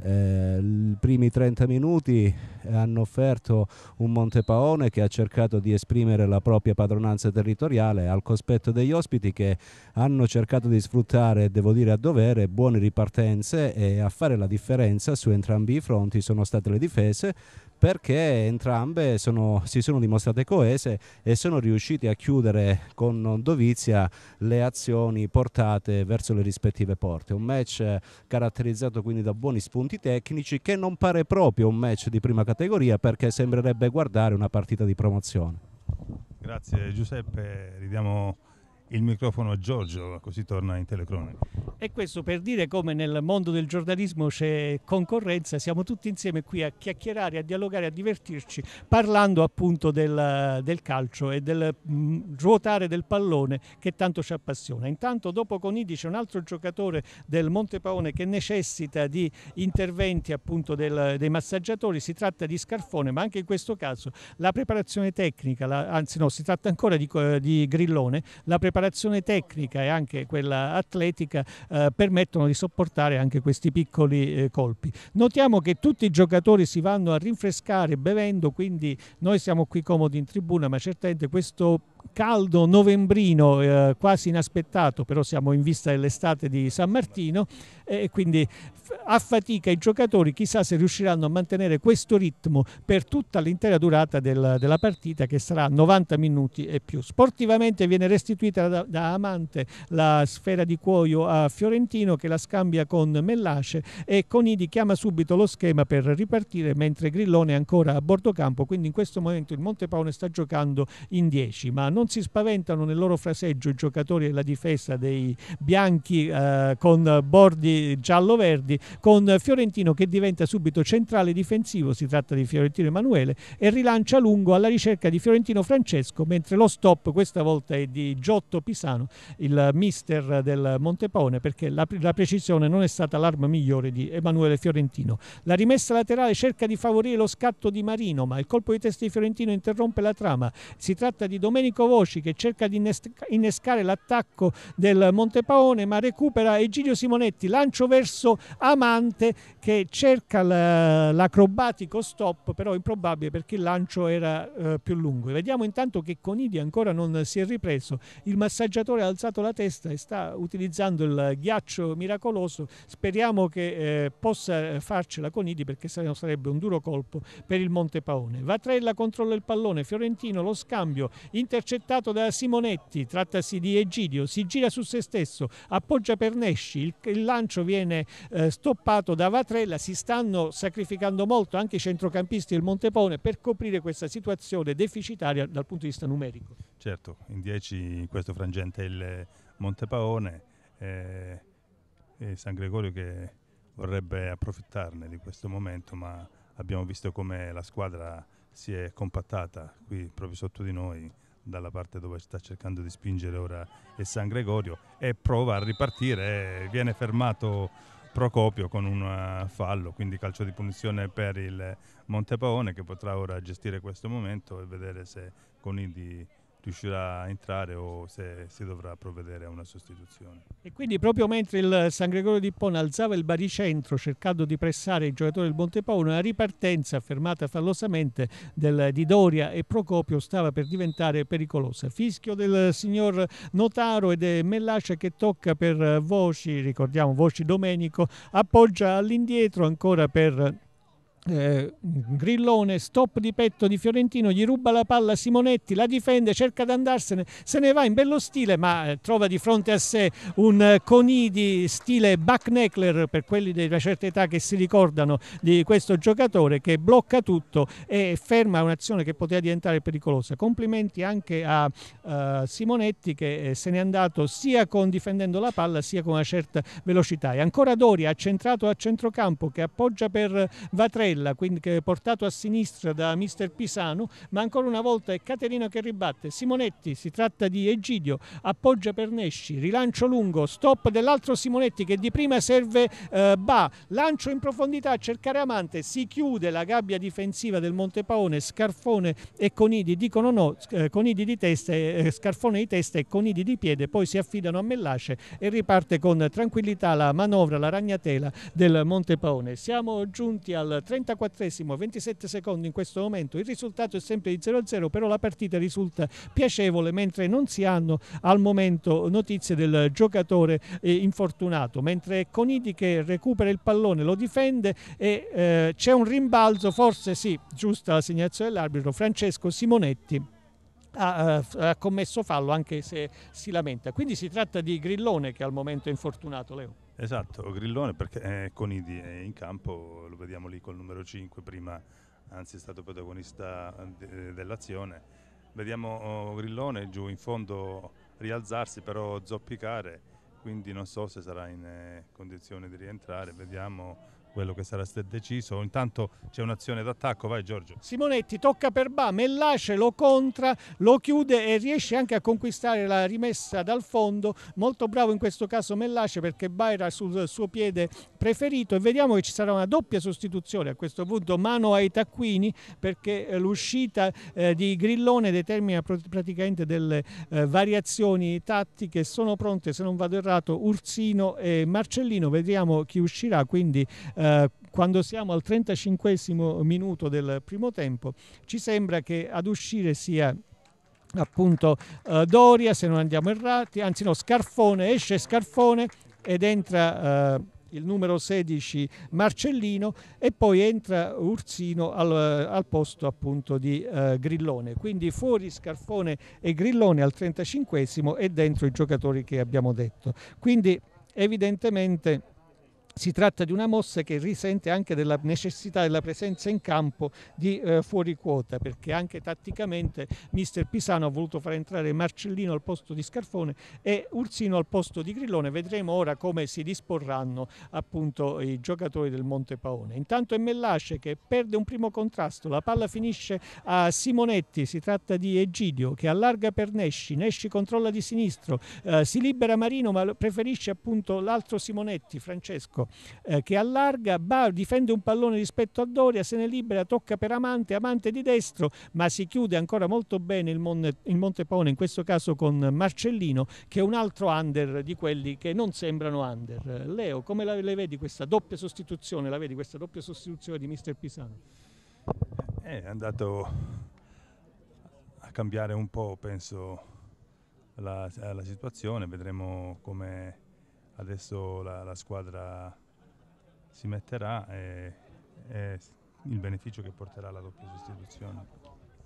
Eh, I primi 30 minuti hanno offerto un Montepaone che ha cercato di esprimere la propria padronanza territoriale al cospetto degli ospiti che hanno cercato di sfruttare, devo dire a dovere, buone ripartenze e a fare la differenza su entrambi i fronti sono state le difese, perché entrambe sono, si sono dimostrate coese e sono riuscite a chiudere con dovizia le azioni portate verso le rispettive porte. Un match caratterizzato quindi da buoni spunti tecnici che non pare proprio un match di prima categoria perché sembrerebbe guardare una partita di promozione. Grazie Giuseppe, ridiamo il microfono a Giorgio, così torna in telecronaca. E questo per dire come nel mondo del giornalismo c'è concorrenza, siamo tutti insieme qui a chiacchierare, a dialogare, a divertirci, parlando appunto del, del calcio e del mh, mm, ruotare del pallone che tanto ci appassiona. Intanto dopo Conidi c'è un altro giocatore del Montepaone che necessita di interventi appunto del, dei massaggiatori, si tratta di Scarfone, ma anche in questo caso la preparazione tecnica, la, anzi no, si tratta ancora di, di Grillone, la preparazione preparazione tecnica e anche quella atletica eh, permettono di sopportare anche questi piccoli eh, colpi. Notiamo che tutti i giocatori si vanno a rinfrescare bevendo, quindi noi siamo qui comodi in tribuna, ma certamente questo caldo novembrino eh, quasi inaspettato, però siamo in vista dell'estate di San Martino e eh, quindi fatica i giocatori, chissà se riusciranno a mantenere questo ritmo per tutta l'intera durata del, della partita che sarà 90 minuti e più. Sportivamente viene restituita da, da, Amante la sfera di cuoio a Fiorentino che la scambia con Mellace e Conidi chiama subito lo schema per ripartire mentre Grillone è ancora a bordo campo, quindi in questo momento il Montepaone sta giocando in 10, ma non si spaventano nel loro fraseggio i giocatori della difesa dei bianchi eh, con bordi giallo-verdi, con Fiorentino che diventa subito centrale difensivo, si tratta di Fiorentino Emanuele, e rilancia lungo alla ricerca di Fiorentino Francesco, mentre lo stop questa volta è di Giotto Pisano, il mister del Montepone, perché la, la precisione non è stata l'arma migliore di Emanuele Fiorentino. La rimessa laterale cerca di favorire lo scatto di Marino, ma il colpo di testa di Fiorentino interrompe la trama. Si tratta di Domenico Marco Voci che cerca di innescare l'attacco del Montepaone ma recupera Egidio Simonetti, lancio verso Amante che cerca l'acrobatico stop però improbabile perché il lancio era eh, più lungo. Vediamo intanto che Conidi ancora non si è ripreso, il massaggiatore ha alzato la testa e sta utilizzando il ghiaccio miracoloso, speriamo che eh, possa eh, farcela Conidi perché sarebbe un duro colpo per il Montepaone. Vatrella controlla il pallone, Fiorentino lo scambio, intercettato intercettato da Simonetti, trattasi di Egidio, si gira su se stesso, appoggia Pernesci, il, il lancio viene eh, stoppato da Vatrella, si stanno sacrificando molto anche i centrocampisti del Montepone per coprire questa situazione deficitaria dal punto di vista numerico. Certo, in 10 in questo frangente il Montepaone eh, e San Gregorio che vorrebbe approfittarne di questo momento, ma abbiamo visto come la squadra si è compattata qui proprio sotto di noi dalla parte dove sta cercando di spingere ora il San Gregorio e prova a ripartire, eh, viene fermato Procopio con un eh, fallo, quindi calcio di punizione per il Montepaone che potrà ora gestire questo momento e vedere se con i di riuscirà a entrare o se si dovrà provvedere a una sostituzione. E quindi proprio mentre il San Gregorio di Pona alzava il baricentro cercando di pressare il giocatore del Montepauno, la ripartenza fermata fallosamente del, di Doria e Procopio stava per diventare pericolosa. Fischio del signor Notaro ed è Mellascia che tocca per Voci, ricordiamo Voci Domenico, appoggia all'indietro ancora per eh, grillone, stop di petto di Fiorentino, gli ruba la palla a Simonetti, la difende, cerca di andarsene, se ne va in bello stile ma eh, trova di fronte a sé un eh, Conidi stile Buckneckler per quelli di una certa età che si ricordano di questo giocatore che blocca tutto e ferma un'azione che poteva diventare pericolosa. Complimenti anche a uh, Simonetti che se n'è andato sia con difendendo la palla sia con una certa velocità e ancora Doria ha centrato a centrocampo che appoggia per Vatrella Barella portato a sinistra da mister Pisano ma ancora una volta è Caterina che ribatte Simonetti si tratta di Egidio appoggia Pernesci rilancio lungo stop dell'altro Simonetti che di prima serve eh, Ba lancio in profondità a cercare Amante si chiude la gabbia difensiva del Montepaone Scarfone e Conidi dicono no eh, Conidi di testa eh, Scarfone di testa e Conidi di piede poi si affidano a Mellace e riparte con tranquillità la manovra la ragnatela del Montepaone siamo giunti al 30 34esimo 27 secondi in questo momento il risultato è sempre di 0-0 però la partita risulta piacevole mentre non si hanno al momento notizie del giocatore eh, infortunato mentre Conidi che recupera il pallone lo difende e eh, c'è un rimbalzo forse sì giusta la segnazione dell'arbitro Francesco Simonetti ha, eh, ha commesso fallo anche se si lamenta. Quindi si tratta di Grillone che al momento è infortunato, Leo. Esatto, Grillone perché eh, Conidi è eh, in campo, lo vediamo lì col numero 5 prima, anzi è stato protagonista dell'azione. Vediamo oh, Grillone giù in fondo rialzarsi, però zoppicare, quindi non so se sarà in condizione di rientrare, vediamo quello che sarà deciso. Intanto c'è un'azione d'attacco, vai Giorgio. Simonetti tocca per Ba, Mellace lo contra, lo chiude e riesce anche a conquistare la rimessa dal fondo. Molto bravo in questo caso Mellace perché Ba era sul suo piede preferito e vediamo che ci sarà una doppia sostituzione a questo punto mano ai taccuini perché l'uscita eh, di Grillone determina praticamente delle eh, variazioni tattiche. Sono pronte, se non vado errato, Ursino e Marcellino. Vediamo chi uscirà, quindi eh, eh, quando siamo al 35 minuto del primo tempo ci sembra che ad uscire sia appunto eh, Doria se non andiamo errati, anzi no Scarfone, esce Scarfone ed entra eh, il numero 16 Marcellino e poi entra Ursino al, al posto appunto di eh, Grillone. Quindi fuori Scarfone e Grillone al 35 e dentro i giocatori che abbiamo detto. Quindi evidentemente si tratta di una mossa che risente anche della necessità della presenza in campo di eh, fuori quota, perché anche tatticamente mister Pisano ha voluto far entrare Marcellino al posto di Scarfone e Ursino al posto di Grillone. Vedremo ora come si disporranno appunto i giocatori del Monte Paone. Intanto è Mellace che perde un primo contrasto, la palla finisce a Simonetti, si tratta di Egidio che allarga per Nesci, Nesci controlla di sinistro, eh, si libera Marino ma preferisce appunto l'altro Simonetti, Francesco, eh, che allarga, Bar difende un pallone rispetto a Doria, se ne libera, tocca per Amante, Amante di destro, ma si chiude ancora molto bene il, Mon- il Montepone, in questo caso con Marcellino, che è un altro under di quelli che non sembrano under. Leo, come la, le vedi questa doppia sostituzione? La vedi questa doppia sostituzione di Mister Pisano? Eh, è andato a cambiare un po', penso, la, la situazione, vedremo come adesso la, la squadra si metterà e, e il beneficio che porterà la doppia sostituzione.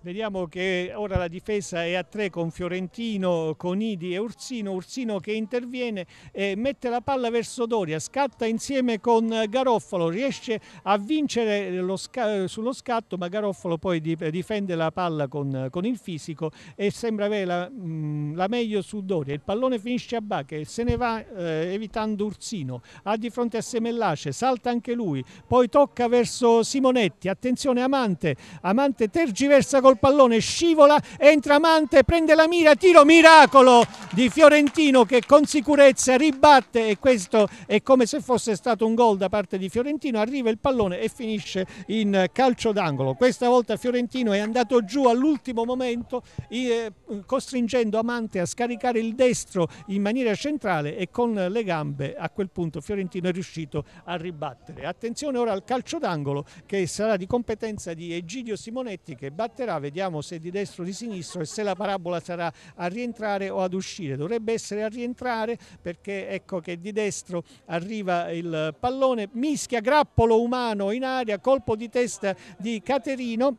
Vediamo che ora la difesa è a tre con Fiorentino, Conidi e Ursino. Ursino che interviene, e mette la palla verso Doria, scatta insieme con Garoffolo, riesce a vincere sca sullo scatto, ma Garoffolo poi difende la palla con, con il fisico e sembra avere la, mh, la, meglio su Doria. Il pallone finisce a Bache, se ne va eh, evitando Ursino, ha di fronte a Semellace, salta anche lui, poi tocca verso Simonetti, attenzione Amante, Amante tergiversa con col pallone, scivola, entra Mante, prende la mira, tiro miracolo di Fiorentino che con sicurezza ribatte e questo è come se fosse stato un gol da parte di Fiorentino, arriva il pallone e finisce in calcio d'angolo. Questa volta Fiorentino è andato giù all'ultimo momento eh, costringendo Amante a scaricare il destro in maniera centrale e con le gambe a quel punto Fiorentino è riuscito a ribattere. Attenzione ora al calcio d'angolo che sarà di competenza di Egidio Simonetti che batterà vediamo se di destra o di sinistra e se la parabola sarà a rientrare o ad uscire. Dovrebbe essere a rientrare perché ecco che di destro arriva il pallone, mischia grappolo umano in aria, colpo di testa di Caterino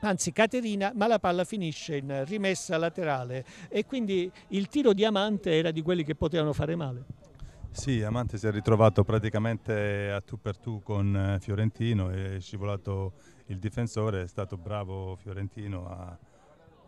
anzi Caterina, ma la palla finisce in rimessa laterale e quindi il tiro di Amante era di quelli che potevano fare male. Sì, Amante si è ritrovato praticamente a tu per tu con eh, Fiorentino è scivolato il difensore è stato bravo Fiorentino a,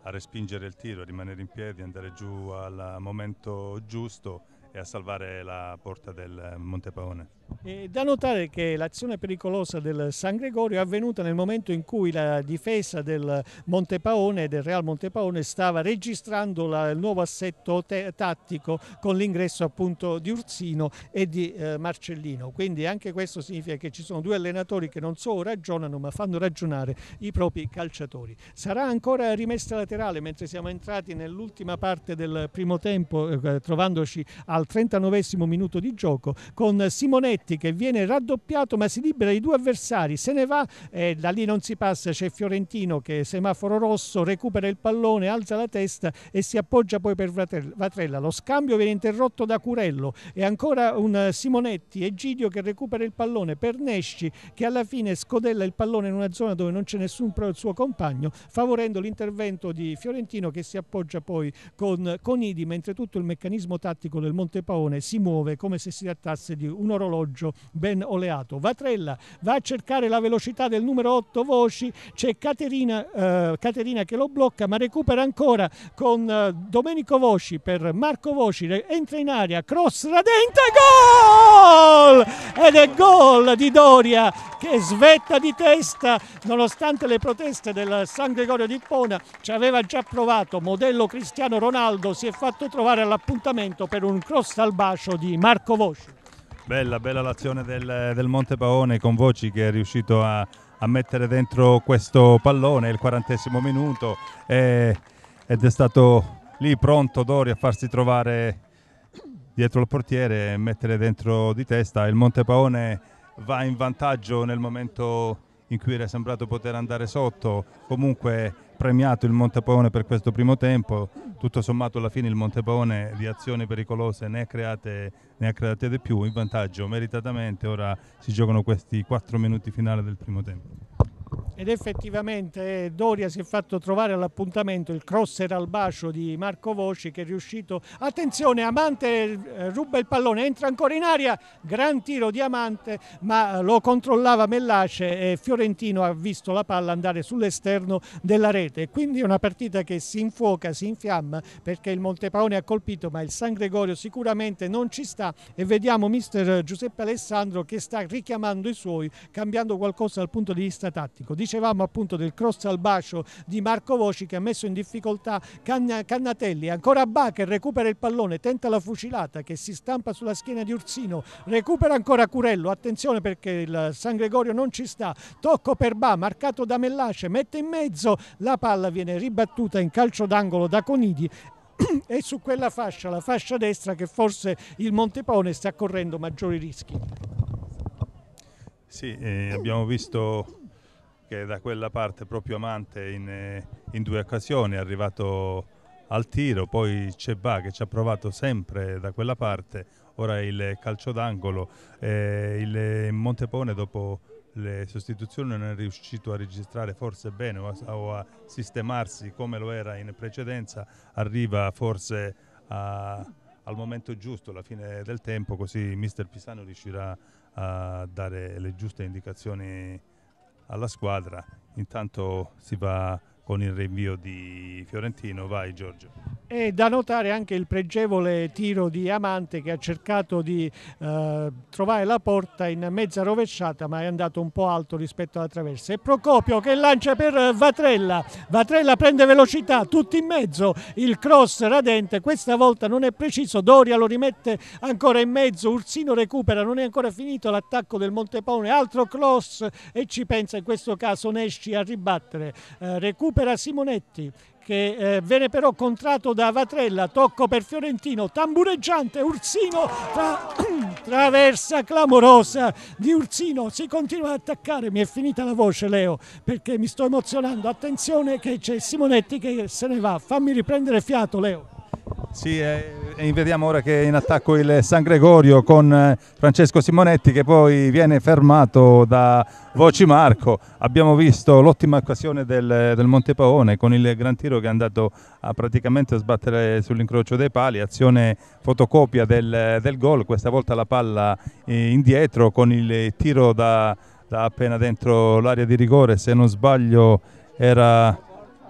a respingere il tiro, a rimanere in piedi, andare giù al momento giusto e a salvare la porta del Montepaone. È da notare che l'azione pericolosa del San Gregorio è avvenuta nel momento in cui la difesa del Montepaone, del Real Montepaone, stava registrando la, il nuovo assetto tattico con l'ingresso appunto di Ursino e di eh, Marcellino. Quindi anche questo significa che ci sono due allenatori che non solo ragionano ma fanno ragionare i propri calciatori. Sarà ancora rimessa laterale mentre siamo entrati nell'ultima parte del primo tempo eh, trovandoci al 39 minuto di gioco con Simonetti Spalletti che viene raddoppiato ma si libera di due avversari, se ne va, e eh, da lì non si passa, c'è Fiorentino che semaforo rosso, recupera il pallone, alza la testa e si appoggia poi per Vatrella. Lo scambio viene interrotto da Curello e ancora un eh, Simonetti e Gidio che recupera il pallone per Nesci che alla fine scodella il pallone in una zona dove non c'è nessun suo compagno, favorendo l'intervento di Fiorentino che si appoggia poi con Idi mentre tutto il meccanismo tattico del Montepaone si muove come se si trattasse di un orologio orologio ben oleato. Vatrella va a cercare la velocità del numero 8 Voci, c'è Caterina, eh, Caterina che lo blocca ma recupera ancora con eh, Domenico Voci per Marco Voci, entra in aria, cross radente, gol! Ed è gol di Doria che svetta di testa nonostante le proteste del San Gregorio di Ippona, ci aveva già provato, modello Cristiano Ronaldo si è fatto trovare all'appuntamento per un cross al bacio di Marco Voci. Bella, bella l'azione del, del Monte Paone con Voci che è riuscito a, a mettere dentro questo pallone il quarantesimo minuto eh, ed è stato lì pronto Dori a farsi trovare dietro il portiere e mettere dentro di testa. Il Monte Paone va in vantaggio nel momento in cui era sembrato poter andare sotto, comunque premiato il Montepaone per questo primo tempo, tutto sommato alla fine il Montepaone di azioni pericolose ne ha create, ne ha create di più, in vantaggio meritatamente, ora si giocano questi 4 minuti finali del primo tempo ed effettivamente Doria si è fatto trovare all'appuntamento il crosser al bacio di Marco Voci che è riuscito, attenzione Amante eh, ruba il pallone, entra ancora in aria, gran tiro di Amante ma lo controllava Mellace e Fiorentino ha visto la palla andare sull'esterno della rete, quindi è una partita che si infuoca, si infiamma perché il Montepaone ha colpito ma il San Gregorio sicuramente non ci sta e vediamo mister Giuseppe Alessandro che sta richiamando i suoi cambiando qualcosa dal punto di vista tattico dicevamo appunto del cross al bacio di Marco Voci che ha messo in difficoltà Canna, Cannatelli, ancora Bacher recupera il pallone, tenta la fucilata che si stampa sulla schiena di Ursino, recupera ancora Curello, attenzione perché il San Gregorio non ci sta, tocco per Ba, marcato da Mellace, mette in mezzo, la palla viene ribattuta in calcio d'angolo da Conidi (clears throat) e su quella fascia, la fascia destra, che forse il Montepone sta correndo maggiori rischi. Sì, eh, abbiamo visto perché da quella parte proprio Amante in, eh, in due occasioni è arrivato al tiro, poi c'è Cebà che ci ha provato sempre da quella parte, ora il calcio d'angolo, eh, il Montepone dopo le sostituzioni non è riuscito a registrare forse bene o a, o a sistemarsi come lo era in precedenza, arriva forse a, al momento giusto, alla fine del tempo, così mister Pisano riuscirà a dare le giuste indicazioni alla squadra. Intanto si va con il rinvio di Fiorentino. Vai Giorgio. E da notare anche il pregevole tiro di Amante che ha cercato di eh, trovare la porta in mezza rovesciata ma è andato un po' alto rispetto alla traversa. E Procopio che lancia per Vatrella, Vatrella prende velocità, tutti in mezzo, il cross radente, questa volta non è preciso, Doria lo rimette ancora in mezzo, Ursino recupera, non è ancora finito l'attacco del Montepone, altro cross e ci pensa in questo caso Nesci a ribattere, eh, recupera recupera Simonetti che eh, venne però contratto da Vatrella, tocco per Fiorentino, tambureggiante Ursino, tra, (clears throat) traversa clamorosa di Ursino, si continua ad attaccare, mi è finita la voce Leo perché mi sto emozionando, attenzione che c'è Simonetti che se ne va, fammi riprendere fiato Leo. Sì, eh, vediamo ora che è in attacco il San Gregorio con eh, Francesco Simonetti che poi viene fermato da Voci Marco. Abbiamo visto l'ottima occasione del, del Paone con il gran tiro che è andato a praticamente sbattere sull'incrocio dei pali, azione fotocopia del, del gol, questa volta la palla eh, indietro con il tiro da, da appena dentro l'area di rigore, se non sbaglio era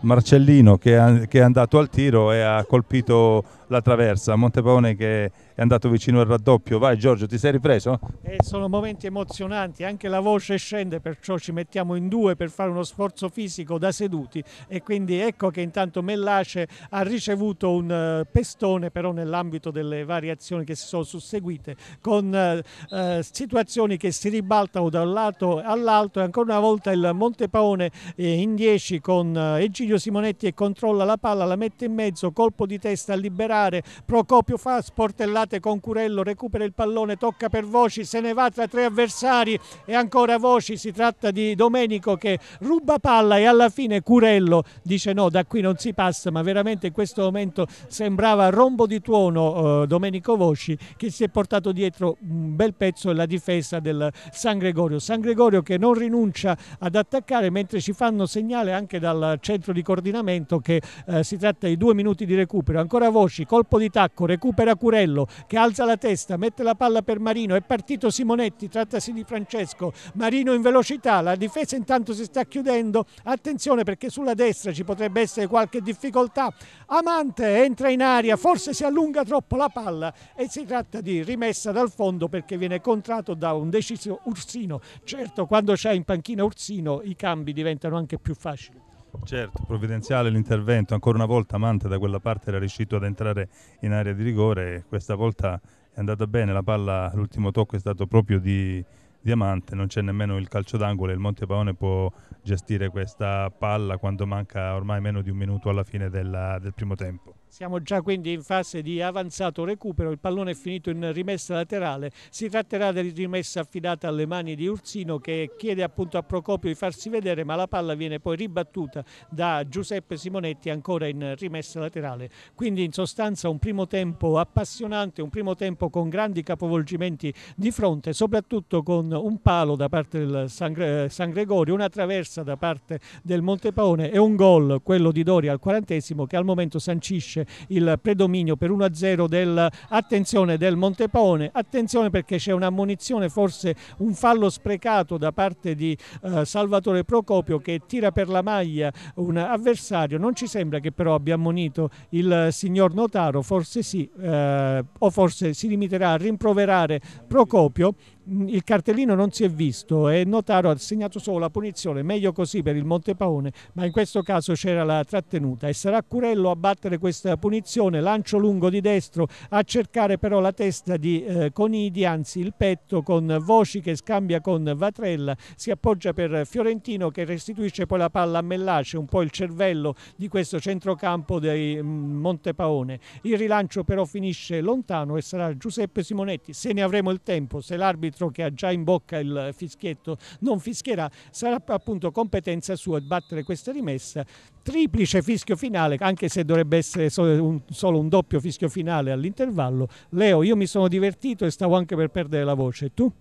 Marcellino che è andato al tiro e ha colpito la traversa. Montepone che è andato vicino al raddoppio. Vai Giorgio, ti sei ripreso? Eh, sono momenti emozionanti, anche la voce scende, perciò ci mettiamo in due per fare uno sforzo fisico da seduti e quindi ecco che intanto Mellace ha ricevuto un eh, pestone però nell'ambito delle variazioni che si sono susseguite con eh, eh, situazioni che si ribaltano da un lato all'altro e ancora una volta il Montepaone eh, in 10 con eh, Egidio Simonetti e controlla la palla, la mette in mezzo, colpo di testa liberato giocare, Procopio fa sportellate con Curello, recupera il pallone, tocca per Voci, se ne va tra tre avversari e ancora Voci, si tratta di Domenico che ruba palla e alla fine Curello dice no, da qui non si passa, ma veramente in questo momento sembrava rombo di tuono eh, Domenico Voci che si è portato dietro un bel pezzo della difesa del San Gregorio. San Gregorio che non rinuncia ad attaccare mentre ci fanno segnale anche dal centro di coordinamento che eh, si tratta di due minuti di recupero. Ancora Voci colpo di tacco, recupera Curello che alza la testa, mette la palla per Marino, è partito Simonetti, trattasi di Francesco, Marino in velocità, la difesa intanto si sta chiudendo, attenzione perché sulla destra ci potrebbe essere qualche difficoltà, Amante entra in aria, forse si allunga troppo la palla e si tratta di rimessa dal fondo perché viene contrato da un deciso Ursino, certo quando c'è in panchina Ursino i cambi diventano anche più facili. Certo, provvidenziale l'intervento, ancora una volta Mante da quella parte era riuscito ad entrare in area di rigore e questa volta è andata bene, la palla, l'ultimo tocco è stato proprio di Diamante, non c'è nemmeno il calcio d'angolo e il Monte Paone può gestire questa palla quando manca ormai meno di un minuto alla fine della, del primo tempo. Siamo già quindi in fase di avanzato recupero, il pallone è finito in rimessa laterale, si tratterà di rimessa affidata alle mani di Ursino che chiede appunto a Procopio di farsi vedere ma la palla viene poi ribattuta da Giuseppe Simonetti ancora in rimessa laterale. Quindi in sostanza un primo tempo appassionante, un primo tempo con grandi capovolgimenti di fronte, soprattutto con un palo da parte del San, eh, San Gregorio, una traversa da parte del Montepaone e un gol, quello di Doria al quarantesimo che al momento sancisce invece il predominio per 1-0 del, del Montepone, attenzione perché c'è un'ammonizione, forse un fallo sprecato da parte di eh, Salvatore Procopio che tira per la maglia un avversario, non ci sembra che però abbia ammonito il eh, signor Notaro, forse sì, eh, o forse si limiterà a rimproverare Procopio il cartellino non si è visto e Notaro ha segnato solo la punizione, meglio così per il Montepaone, ma in questo caso c'era la trattenuta e sarà Curello a battere questa punizione, lancio lungo di destro a cercare però la testa di eh, Conidi, anzi il petto con Voci che scambia con Vatrella, si appoggia per Fiorentino che restituisce poi la palla a Mellace, un po' il cervello di questo centrocampo di mm, Montepaone. Il rilancio però finisce lontano e sarà Giuseppe Simonetti, se ne avremo il tempo, se l'arbitro ministro che ha già in bocca il fischietto non fischierà, sarà appunto competenza sua battere questa rimessa. Triplice fischio finale, anche se dovrebbe essere solo un, solo un doppio fischio finale all'intervallo. Leo, io mi sono divertito e stavo anche per perdere la voce. Tu?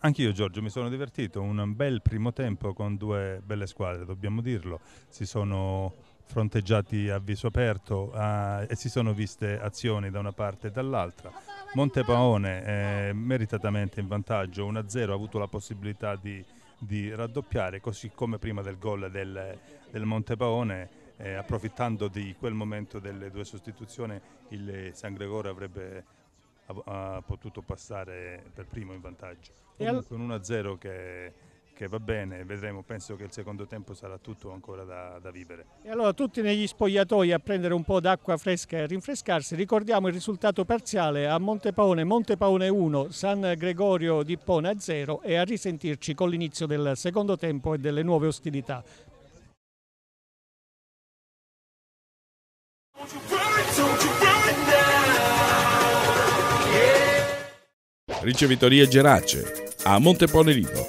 Anch'io Giorgio mi sono divertito, un bel primo tempo con due belle squadre, dobbiamo dirlo. Si sono fronteggiati a viso aperto eh, e si sono viste azioni da una parte e dall'altra. Montepaone eh, meritatamente in vantaggio 1-0, ha avuto la possibilità di, di, raddoppiare, così come prima del gol del, del Montepaone. Eh, approfittando di quel momento delle due sostituzioni il San Gregorio avrebbe ha, ha potuto passare per primo in vantaggio. Comunque un 1-0 che che va bene, vedremo, penso che il secondo tempo sarà tutto ancora da, da vivere. E allora tutti negli spogliatoi a prendere un po' d'acqua fresca e rinfrescarsi, ricordiamo il risultato parziale a Montepaone, Montepaone 1, San Gregorio di Pona 0 e a risentirci con l'inizio del secondo tempo e delle nuove ostilità. Ricevitoria Gerace a Montepone Lido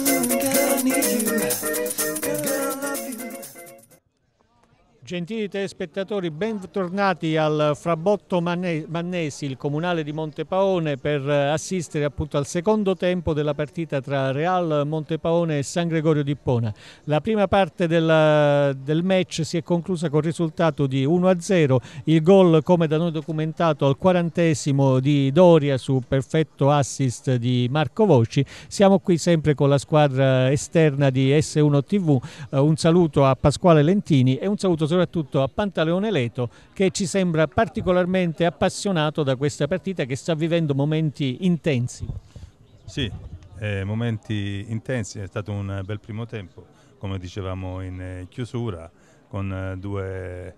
Gentili telespettatori, bentornati al Frabotto Mannesi, il comunale di Montepaone, per eh, assistere appunto al secondo tempo della partita tra Real Montepaone e San Gregorio di Pona. La prima parte del, del match si è conclusa con il risultato di 1-0, il gol come da noi documentato al quarantesimo di Doria su perfetto assist di Marco Voci. Siamo qui sempre con la squadra esterna di S1 TV, eh, un saluto a Pasquale Lentini e un saluto soprattutto soprattutto a Pantaleone Leto che ci sembra particolarmente appassionato da questa partita che sta vivendo momenti intensi. Sì, eh, momenti intensi, è stato un bel primo tempo, come dicevamo in eh, chiusura, con eh, due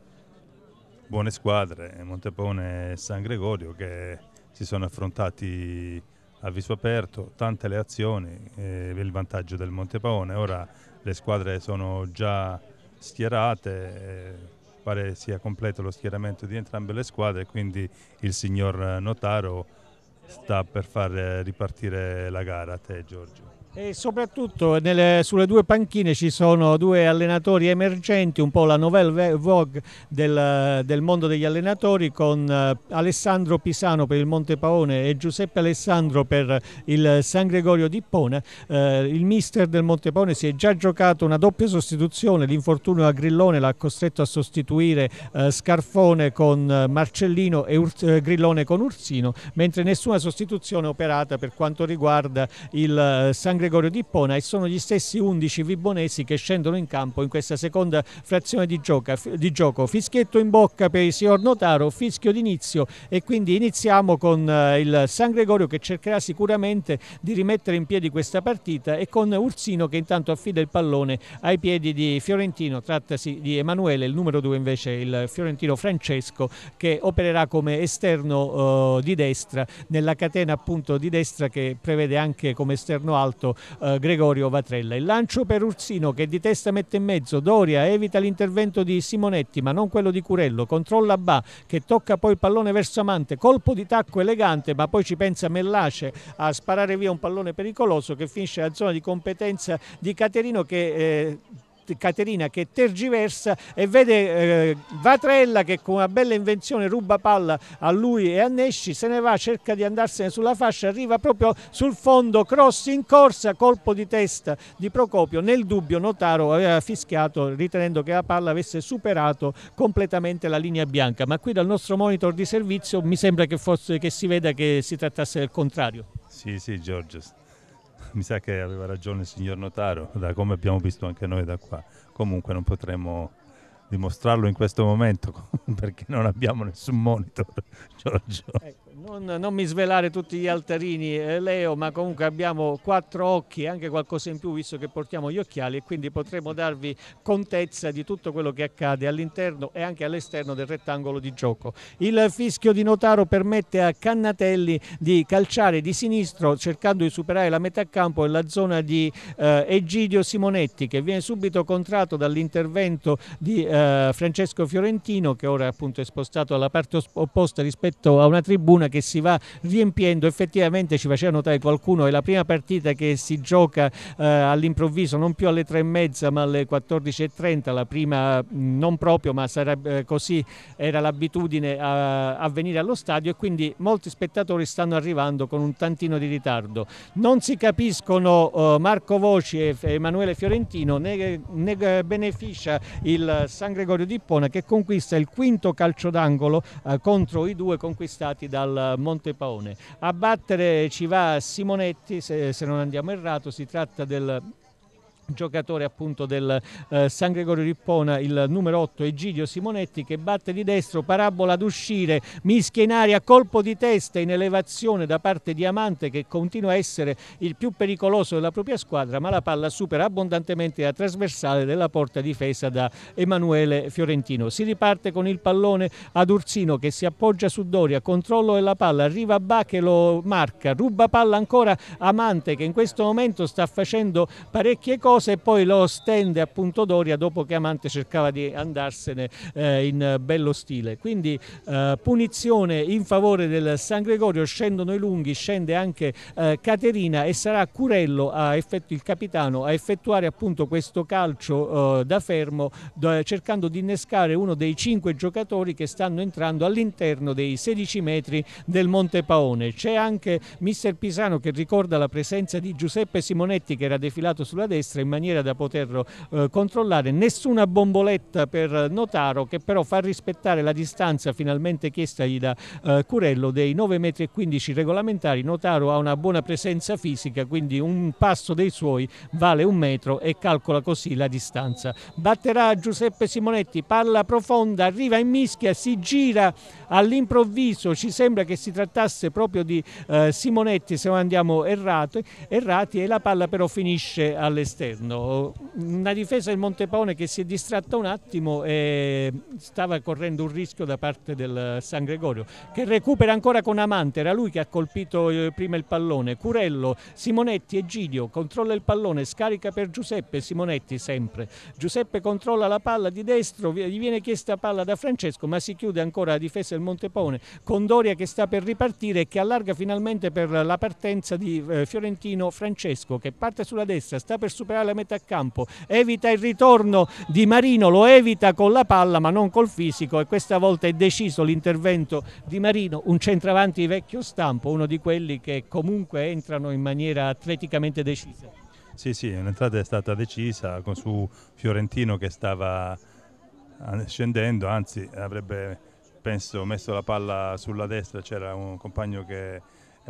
buone squadre, Montepone e San Gregorio, che si sono affrontati a viso aperto, tante le azioni, eh, il vantaggio del Montepone. Ora le squadre sono già schierate. Eh, pare sia completo lo schieramento di entrambe le squadre, quindi il signor Notaro sta per far ripartire la gara a te Giorgio. E soprattutto nelle, sulle due panchine ci sono due allenatori emergenti, un po' la nouvelle vogue del, del mondo degli allenatori con uh, Alessandro Pisano per il Monte Paone e Giuseppe Alessandro per il San Gregorio di Pona. Uh, eh, il mister del Monte Paone si è già giocato una doppia sostituzione, l'infortunio a Grillone l'ha costretto a sostituire uh, Scarfone con Marcellino e Ur Grillone con Ursino, mentre nessuna sostituzione operata per quanto riguarda il San Gregorio Gregorio di Ippona e sono gli stessi 11 vibonesi che scendono in campo in questa seconda frazione di, gioca, di gioco. Fischietto in bocca per il signor Notaro, fischio d'inizio e quindi iniziamo con eh, il San Gregorio che cercherà sicuramente di rimettere in piedi questa partita e con Ursino che intanto affida il pallone ai piedi di Fiorentino, trattasi di Emanuele, il numero 2 invece il Fiorentino Francesco che opererà come esterno eh, di destra nella catena appunto di destra che prevede anche come esterno alto eh, Gregorio Vatrella. Il lancio per Ursino che di testa mette in mezzo, Doria evita l'intervento di Simonetti ma non quello di Curello, controlla Ba che tocca poi il pallone verso Amante, colpo di tacco elegante ma poi ci pensa Mellace a sparare via un pallone pericoloso che finisce alla zona di competenza di Caterino che eh, Caterina che tergiversa e vede eh, Vatrella che con una bella invenzione ruba palla a lui e a Nesci, se ne va, cerca di andarsene sulla fascia, arriva proprio sul fondo, cross in corsa, colpo di testa di Procopio, nel dubbio Notaro aveva fischiato ritenendo che la palla avesse superato completamente la linea bianca, ma qui dal nostro monitor di servizio mi sembra che, fosse, che si veda che si trattasse del contrario. Sì, sì Giorgio, mi sa che aveva ragione il signor Notaro, da come abbiamo visto anche noi da qua. Comunque non potremo dimostrarlo in questo momento (laughs) perché non abbiamo nessun monitor, (laughs) Giorgio. Eh, non, non, mi svelare tutti gli altarini, eh, Leo, ma comunque abbiamo quattro occhi e anche qualcosa in più visto che portiamo gli occhiali e quindi potremo darvi contezza di tutto quello che accade all'interno e anche all'esterno del rettangolo di gioco. Il fischio di Notaro permette a Cannatelli di calciare di sinistro cercando di superare la metà campo e la zona di eh, Egidio Simonetti che viene subito contratto dall'intervento di eh, Francesco Fiorentino che ora appunto è spostato alla parte opposta rispetto a una tribuna lacuna che si va riempiendo effettivamente ci faceva notare qualcuno è la prima partita che si gioca eh, all'improvviso non più alle tre e mezza ma alle 14.30 la prima non proprio ma sarebbe eh, così era l'abitudine a, a venire allo stadio e quindi molti spettatori stanno arrivando con un tantino di ritardo non si capiscono eh, Marco Voci e Emanuele Fiorentino ne, ne beneficia il San Gregorio di Ippona che conquista il quinto calcio d'angolo eh, contro i due conquistati dal al Monte Paone. A battere ci va Simonetti, se, se non andiamo errato, si tratta del giocatore appunto del eh, San Gregorio Rippona, il numero 8 Egidio Simonetti che batte di destro, parabola ad uscire, mischia in aria, colpo di testa in elevazione da parte di Amante che continua a essere il più pericoloso della propria squadra, ma la palla supera abbondantemente la trasversale della porta difesa da Emanuele Fiorentino. Si riparte con il pallone ad Ursino che si appoggia su Doria, controllo della palla, arriva Ba che lo marca, ruba palla ancora Amante che in questo momento sta facendo parecchie cose cosa e poi lo stende appunto Doria dopo che Amante cercava di andarsene eh, in bello stile. Quindi eh, punizione in favore del San Gregorio, scendono i lunghi, scende anche eh, Caterina e sarà Curello a effetto, il capitano a effettuare appunto questo calcio eh, da fermo do, cercando di innescare uno dei cinque giocatori che stanno entrando all'interno dei 16 metri del Monte Paone. C'è anche mister Pisano che ricorda la presenza di Giuseppe Simonetti che era defilato sulla destra in maniera da poterlo eh, controllare nessuna bomboletta per Notaro che però fa rispettare la distanza finalmente chiesta da eh, Curello dei 9,15 m regolamentari Notaro ha una buona presenza fisica quindi un passo dei suoi vale un metro e calcola così la distanza batterà Giuseppe Simonetti palla profonda arriva in mischia si gira all'improvviso ci sembra che si trattasse proprio di eh, Simonetti se andiamo errato, errati e la palla però finisce all'esterno interno, una difesa del Montepone che si è distratta un attimo e stava correndo un rischio da parte del San Gregorio, che recupera ancora con Amante, era lui che ha colpito eh, prima il pallone, Curello, Simonetti e Giglio, controlla il pallone, scarica per Giuseppe, Simonetti sempre, Giuseppe controlla la palla di destro, gli viene chiesta palla da Francesco, ma si chiude ancora la difesa del Montepone, Condoria che sta per ripartire e che allarga finalmente per la partenza di eh, Fiorentino Francesco, che parte sulla destra, sta per superare centrale a metà campo, evita il ritorno di Marino, lo evita con la palla ma non col fisico e questa volta è deciso l'intervento di Marino, un centravanti vecchio stampo, uno di quelli che comunque entrano in maniera atleticamente decisa. Sì, sì, l'entrata è stata decisa su Fiorentino che stava ah, scendendo, anzi avrebbe penso messo la palla sulla destra, c'era un compagno che eh,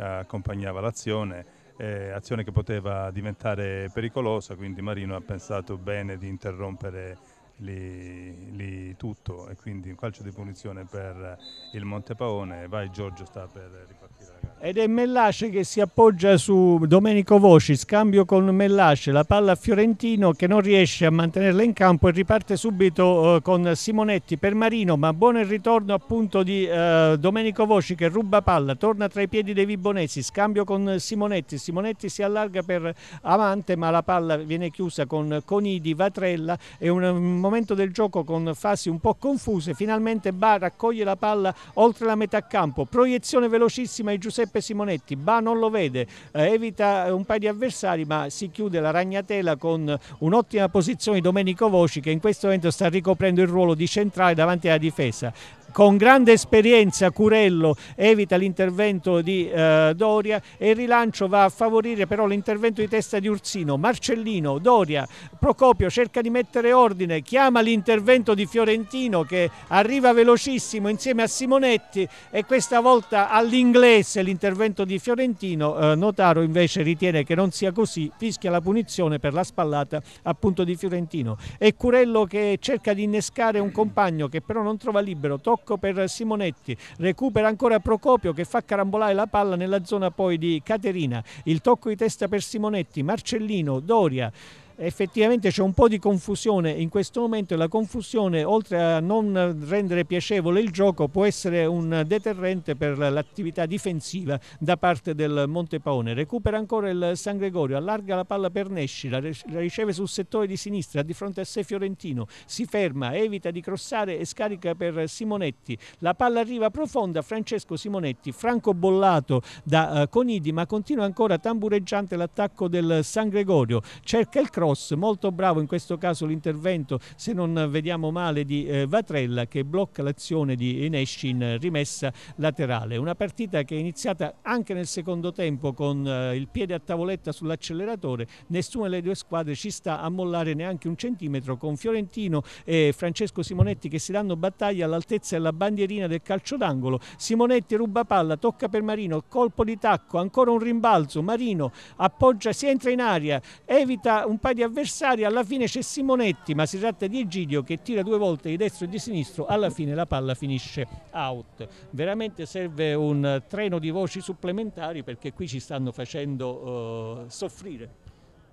accompagnava l'azione eh, azione che poteva diventare pericolosa, quindi Marino ha pensato bene di interrompere lì, lì tutto e quindi un calcio di punizione per il Montepaone, vai Giorgio sta per ripartire la gara. Ed è Mellace che si appoggia su Domenico Voci, scambio con Mellace, la palla a Fiorentino che non riesce a mantenerla in campo e riparte subito eh, con Simonetti per Marino, ma buono il ritorno appunto di eh, Domenico Voci che ruba palla, torna tra i piedi dei Vibonesi, scambio con Simonetti, Simonetti si allarga per Amante ma la palla viene chiusa con Conidi, Vatrella è un, momento del gioco con fasi un po' confuse, finalmente Bar raccoglie la palla oltre la metà campo, proiezione velocissima e Giuseppe Giuseppe Simonetti, Ba non lo vede, eh, evita eh, un paio di avversari ma si chiude la ragnatela con un'ottima posizione di Domenico Voci che in questo momento sta ricoprendo il ruolo di centrale davanti alla difesa con grande esperienza Curello evita l'intervento di eh, Doria e il rilancio va a favorire però l'intervento di testa di Ursino, Marcellino, Doria, Procopio cerca di mettere ordine, chiama l'intervento di Fiorentino che arriva velocissimo insieme a Simonetti e questa volta all'inglese l'intervento di Fiorentino, eh, Notaro invece ritiene che non sia così, fischia la punizione per la spallata appunto di Fiorentino e Curello che cerca di innescare un compagno che però non trova libero, tocca tocco per Simonetti, recupera ancora Procopio che fa carambolare la palla nella zona poi di Caterina, il tocco di testa per Simonetti, Marcellino, Doria, effettivamente c'è un po' di confusione in questo momento e la confusione oltre a non rendere piacevole il gioco può essere un deterrente per l'attività difensiva da parte del Montepaone. Recupera ancora il San Gregorio, allarga la palla per Nesci, la, riceve sul settore di sinistra di fronte a sé Fiorentino, si ferma, evita di crossare e scarica per Simonetti. La palla arriva profonda, Francesco Simonetti, franco bollato da eh, Conidi ma continua ancora tambureggiante l'attacco del San Gregorio, cerca il cross cross, molto bravo in questo caso l'intervento, se non vediamo male, di eh, Vatrella che blocca l'azione di Enesci in eh, rimessa laterale. Una partita che è iniziata anche nel secondo tempo con eh, il piede a tavoletta sull'acceleratore, nessuna delle due squadre ci sta a mollare neanche un centimetro con Fiorentino e Francesco Simonetti che si danno battaglia all'altezza della bandierina del calcio d'angolo. Simonetti ruba palla, tocca per Marino, colpo di tacco, ancora un rimbalzo, Marino appoggia, si entra in aria, evita un paio svariati avversari, alla fine c'è Simonetti, ma si tratta di Egidio che tira due volte di destro e di sinistro, alla fine la palla finisce out. Veramente serve un treno di voci supplementari perché qui ci stanno facendo uh, soffrire.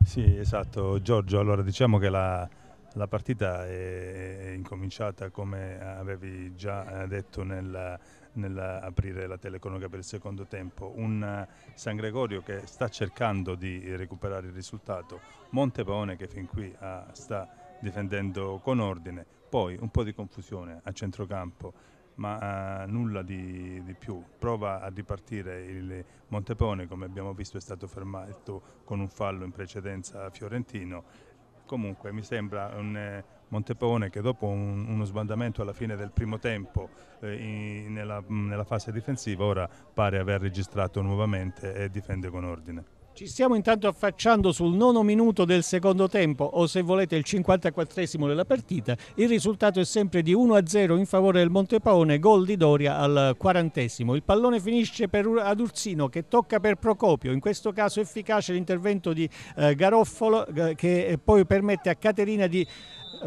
Sì, esatto. Giorgio, allora diciamo che la, la partita è incominciata come avevi già eh, detto nel nell'aprire la telecronaca per il secondo tempo, un eh, San Gregorio che sta cercando di recuperare il risultato, Montepaone che fin qui ha, ah, sta difendendo con ordine, poi un po' di confusione a centrocampo ma uh, nulla di, di, più. Prova a ripartire il Montepone, come abbiamo visto è stato fermato con un fallo in precedenza a Fiorentino. Comunque mi sembra un, eh, Montepaone che dopo un, uno sbandamento alla fine del primo tempo eh, in, nella, nella fase difensiva ora pare aver registrato nuovamente e difende con ordine. Ci stiamo intanto affacciando sul nono minuto del secondo tempo o se volete il 54esimo della partita. Il risultato è sempre di 1-0 in favore del Montepaone, gol di Doria al quarantesimo. Il pallone finisce per, ad Ursino che tocca per Procopio, in questo caso efficace l'intervento di eh, Garoffolo eh, che poi permette a Caterina di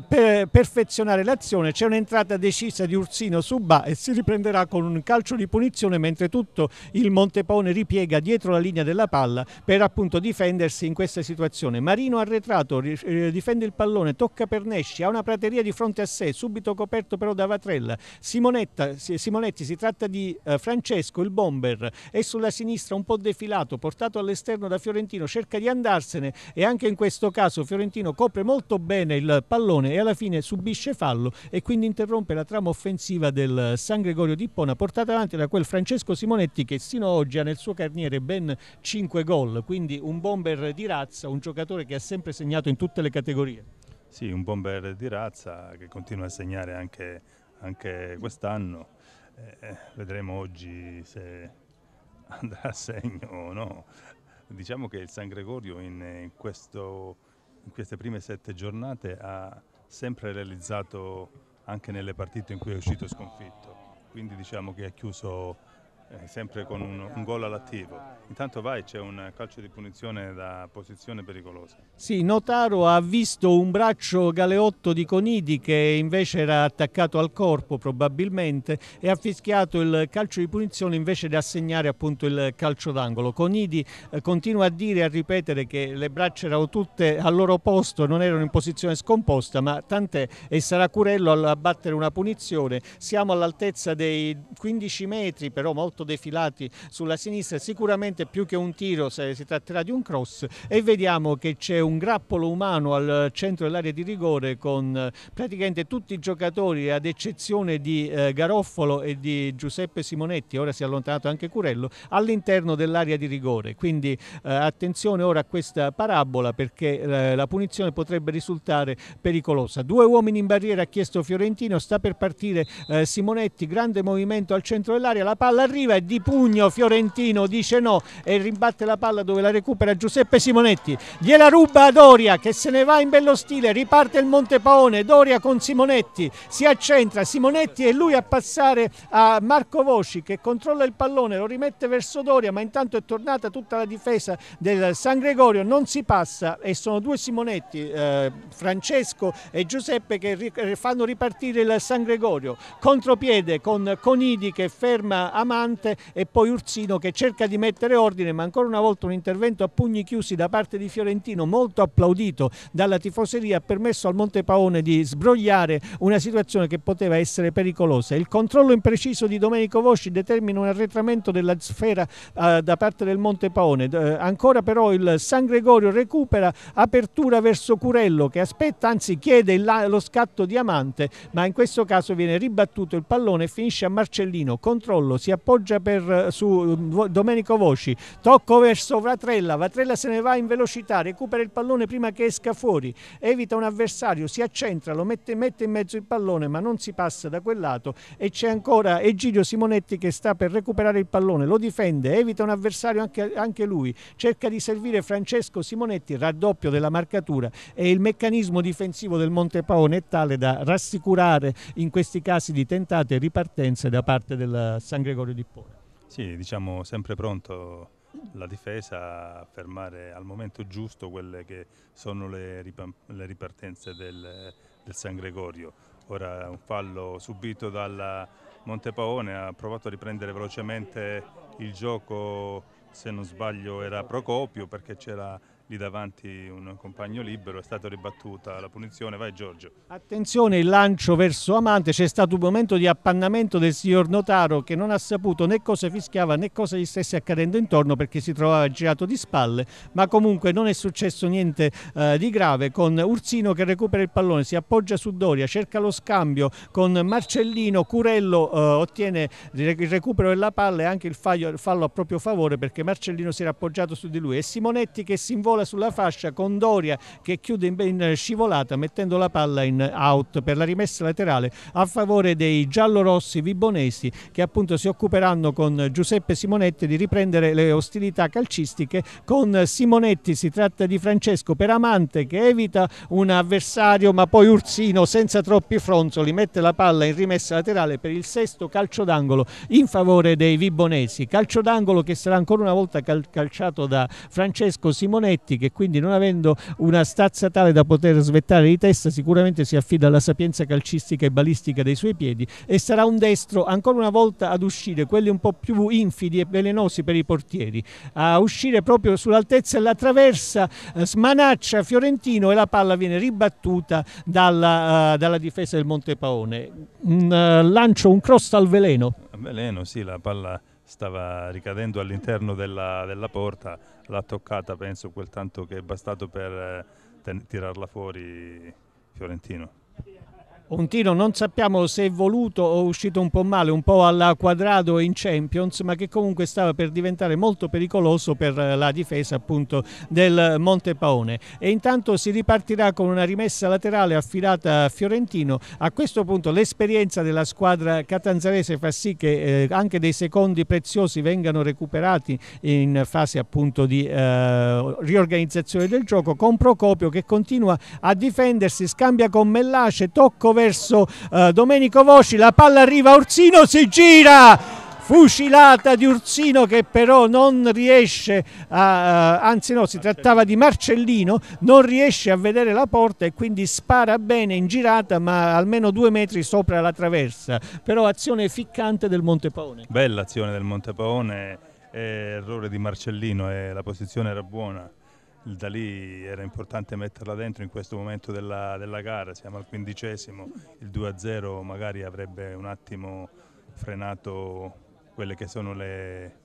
per perfezionare l'azione c'è un'entrata decisa di Ursino Subà e si riprenderà con un calcio di punizione mentre tutto il Montepone ripiega dietro la linea della palla per appunto difendersi in questa situazione. Marino arretrato, eh, difende il pallone, tocca per Nesci, ha una prateria di fronte a sé, subito coperto però da Vatrella. Simonetta, Simonetti si tratta di eh, Francesco il bomber, è sulla sinistra un po' defilato, portato all'esterno da Fiorentino, cerca di andarsene e anche in questo caso Fiorentino copre molto bene il pallone pallone e alla fine subisce fallo e quindi interrompe la trama offensiva del San Gregorio di Ippona portata avanti da quel Francesco Simonetti che sino ad oggi ha nel suo carniere ben 5 gol, quindi un bomber di razza, un giocatore che ha sempre segnato in tutte le categorie. Sì, un bomber di razza che continua a segnare anche, anche quest'anno. Eh, vedremo oggi se andrà a segno o no. Diciamo che il San Gregorio in, in, questo, in queste prime sette giornate ha sempre realizzato anche nelle partite in cui è uscito sconfitto, quindi diciamo che ha chiuso eh, sempre con un, un gol all'attivo. Intanto vai, c'è un calcio di punizione da posizione pericolosa. Sì, Notaro ha visto un braccio galeotto di Conidi che invece era attaccato al corpo probabilmente e ha fischiato il calcio di punizione invece di assegnare appunto il calcio d'angolo. Conidi eh, continua a dire e a ripetere che le braccia erano tutte al loro posto, non erano in posizione scomposta, ma tant'è e sarà Curello a battere una punizione. Siamo all'altezza dei 15 metri, però molto molto defilati sulla sinistra, sicuramente più che un tiro si tratterà di un cross e vediamo che c'è un grappolo umano al centro dell'area di rigore con eh, praticamente tutti i giocatori ad eccezione di eh, Garoffolo e di Giuseppe Simonetti, ora si è allontanato anche Curello, all'interno dell'area di rigore. Quindi eh, attenzione ora a questa parabola perché eh, la punizione potrebbe risultare pericolosa. Due uomini in barriera ha chiesto Fiorentino, sta per partire eh, Simonetti, grande movimento al centro dell'area, la palla arriva Juve di pugno Fiorentino dice no e rimbatte la palla dove la recupera Giuseppe Simonetti gliela ruba a Doria che se ne va in bello stile riparte il Montepaone Doria con Simonetti si accentra Simonetti e lui a passare a Marco Voci che controlla il pallone lo rimette verso Doria ma intanto è tornata tutta la difesa del San Gregorio non si passa e sono due Simonetti eh, Francesco e Giuseppe che ri eh, fanno ripartire il San Gregorio contropiede con Conidi che ferma Amanda Morante e poi Ursino che cerca di mettere ordine ma ancora una volta un intervento a pugni chiusi da parte di Fiorentino molto applaudito dalla tifoseria ha permesso al Montepaone di sbrogliare una situazione che poteva essere pericolosa. Il controllo impreciso di Domenico Vosci determina un arretramento della sfera eh, da parte del Montepaone. Eh, ancora però il San Gregorio recupera apertura verso Curello che aspetta, anzi chiede la, lo scatto diamante ma in questo caso viene ribattuto il pallone e finisce a Marcellino. Controllo si appoggia appoggia per, su Domenico Voci, tocco verso Vatrella, Vatrella se ne va in velocità, recupera il pallone prima che esca fuori, evita un avversario, si accentra, lo mette, mette in mezzo il pallone ma non si passa da quel lato e c'è ancora Egidio Simonetti che sta per recuperare il pallone, lo difende, evita un avversario anche, anche lui, cerca di servire Francesco Simonetti, raddoppio della marcatura e il meccanismo difensivo del Montepaone è tale da rassicurare in questi casi di tentate ripartenze da parte del San Gregorio di Pisa. Sì, diciamo sempre pronto la difesa a fermare al momento giusto quelle che sono le, ripartenze del, del San Gregorio. Ora un fallo subito dalla Montepaone ha provato a riprendere velocemente il gioco, se non sbaglio era Procopio perché c'era lì davanti un compagno libero, è stata ribattuta la punizione, vai Giorgio. Attenzione il lancio verso Amante, c'è stato un momento di appannamento del signor Notaro che non ha saputo né cosa fischiava né cosa gli stesse accadendo intorno perché si trovava girato di spalle, ma comunque non è successo niente eh, di grave con Ursino che recupera il pallone, si appoggia su Doria, cerca lo scambio con Marcellino, Curello eh, ottiene il recupero della palla e anche il fallo, a proprio favore perché Marcellino si era appoggiato su di lui e Simonetti che si involge vola sulla fascia con Doria che chiude in scivolata mettendo la palla in out per la rimessa laterale a favore dei giallorossi vibonesi che appunto si occuperanno con Giuseppe Simonetti di riprendere le ostilità calcistiche con Simonetti si tratta di Francesco Peramante che evita un avversario ma poi Ursino senza troppi fronzoli mette la palla in rimessa laterale per il sesto calcio d'angolo in favore dei vibonesi calcio d'angolo che sarà ancora una volta calciato da Francesco Simonetti che quindi non avendo una stazza tale da poter svettare di testa, sicuramente si affida alla sapienza calcistica e balistica dei suoi piedi e sarà un destro ancora una volta ad uscire, quelli un po' più infidi e velenosi per i portieri, a uscire proprio sull'altezza e la traversa, eh, smanaccia Fiorentino e la palla viene ribattuta dalla, uh, dalla difesa del Montepaone. Un mm, uh, eh, lancio, un cross al veleno. veleno, sì, la palla stava ricadendo all'interno della, della, porta, l'ha toccata penso quel tanto che è bastato per eh, ten- tirarla fuori Fiorentino un tiro non sappiamo se è voluto o uscito un po' male, un po' alla quadrado in Champions, ma che comunque stava per diventare molto pericoloso per la difesa appunto del Monte Paone. E intanto si ripartirà con una rimessa laterale affidata a Fiorentino. A questo punto l'esperienza della squadra catanzarese fa sì che eh, anche dei secondi preziosi vengano recuperati in fase appunto di eh, riorganizzazione del gioco con Procopio che continua a difendersi, scambia con Mellace, tocco verso eh, Domenico Voci, la palla arriva a Ursino, si gira! fucilata di Ursino che però non riesce a, eh, anzi no si trattava di Marcellino non riesce a vedere la porta e quindi spara bene in girata ma almeno due metri sopra la traversa però azione ficcante del Montepaone bella azione del Montepaone eh, errore di Marcellino e la posizione era buona da lì era importante metterla dentro in questo momento della, della gara, siamo al quindicesimo, il 2-0 magari avrebbe un attimo frenato quelle che sono le,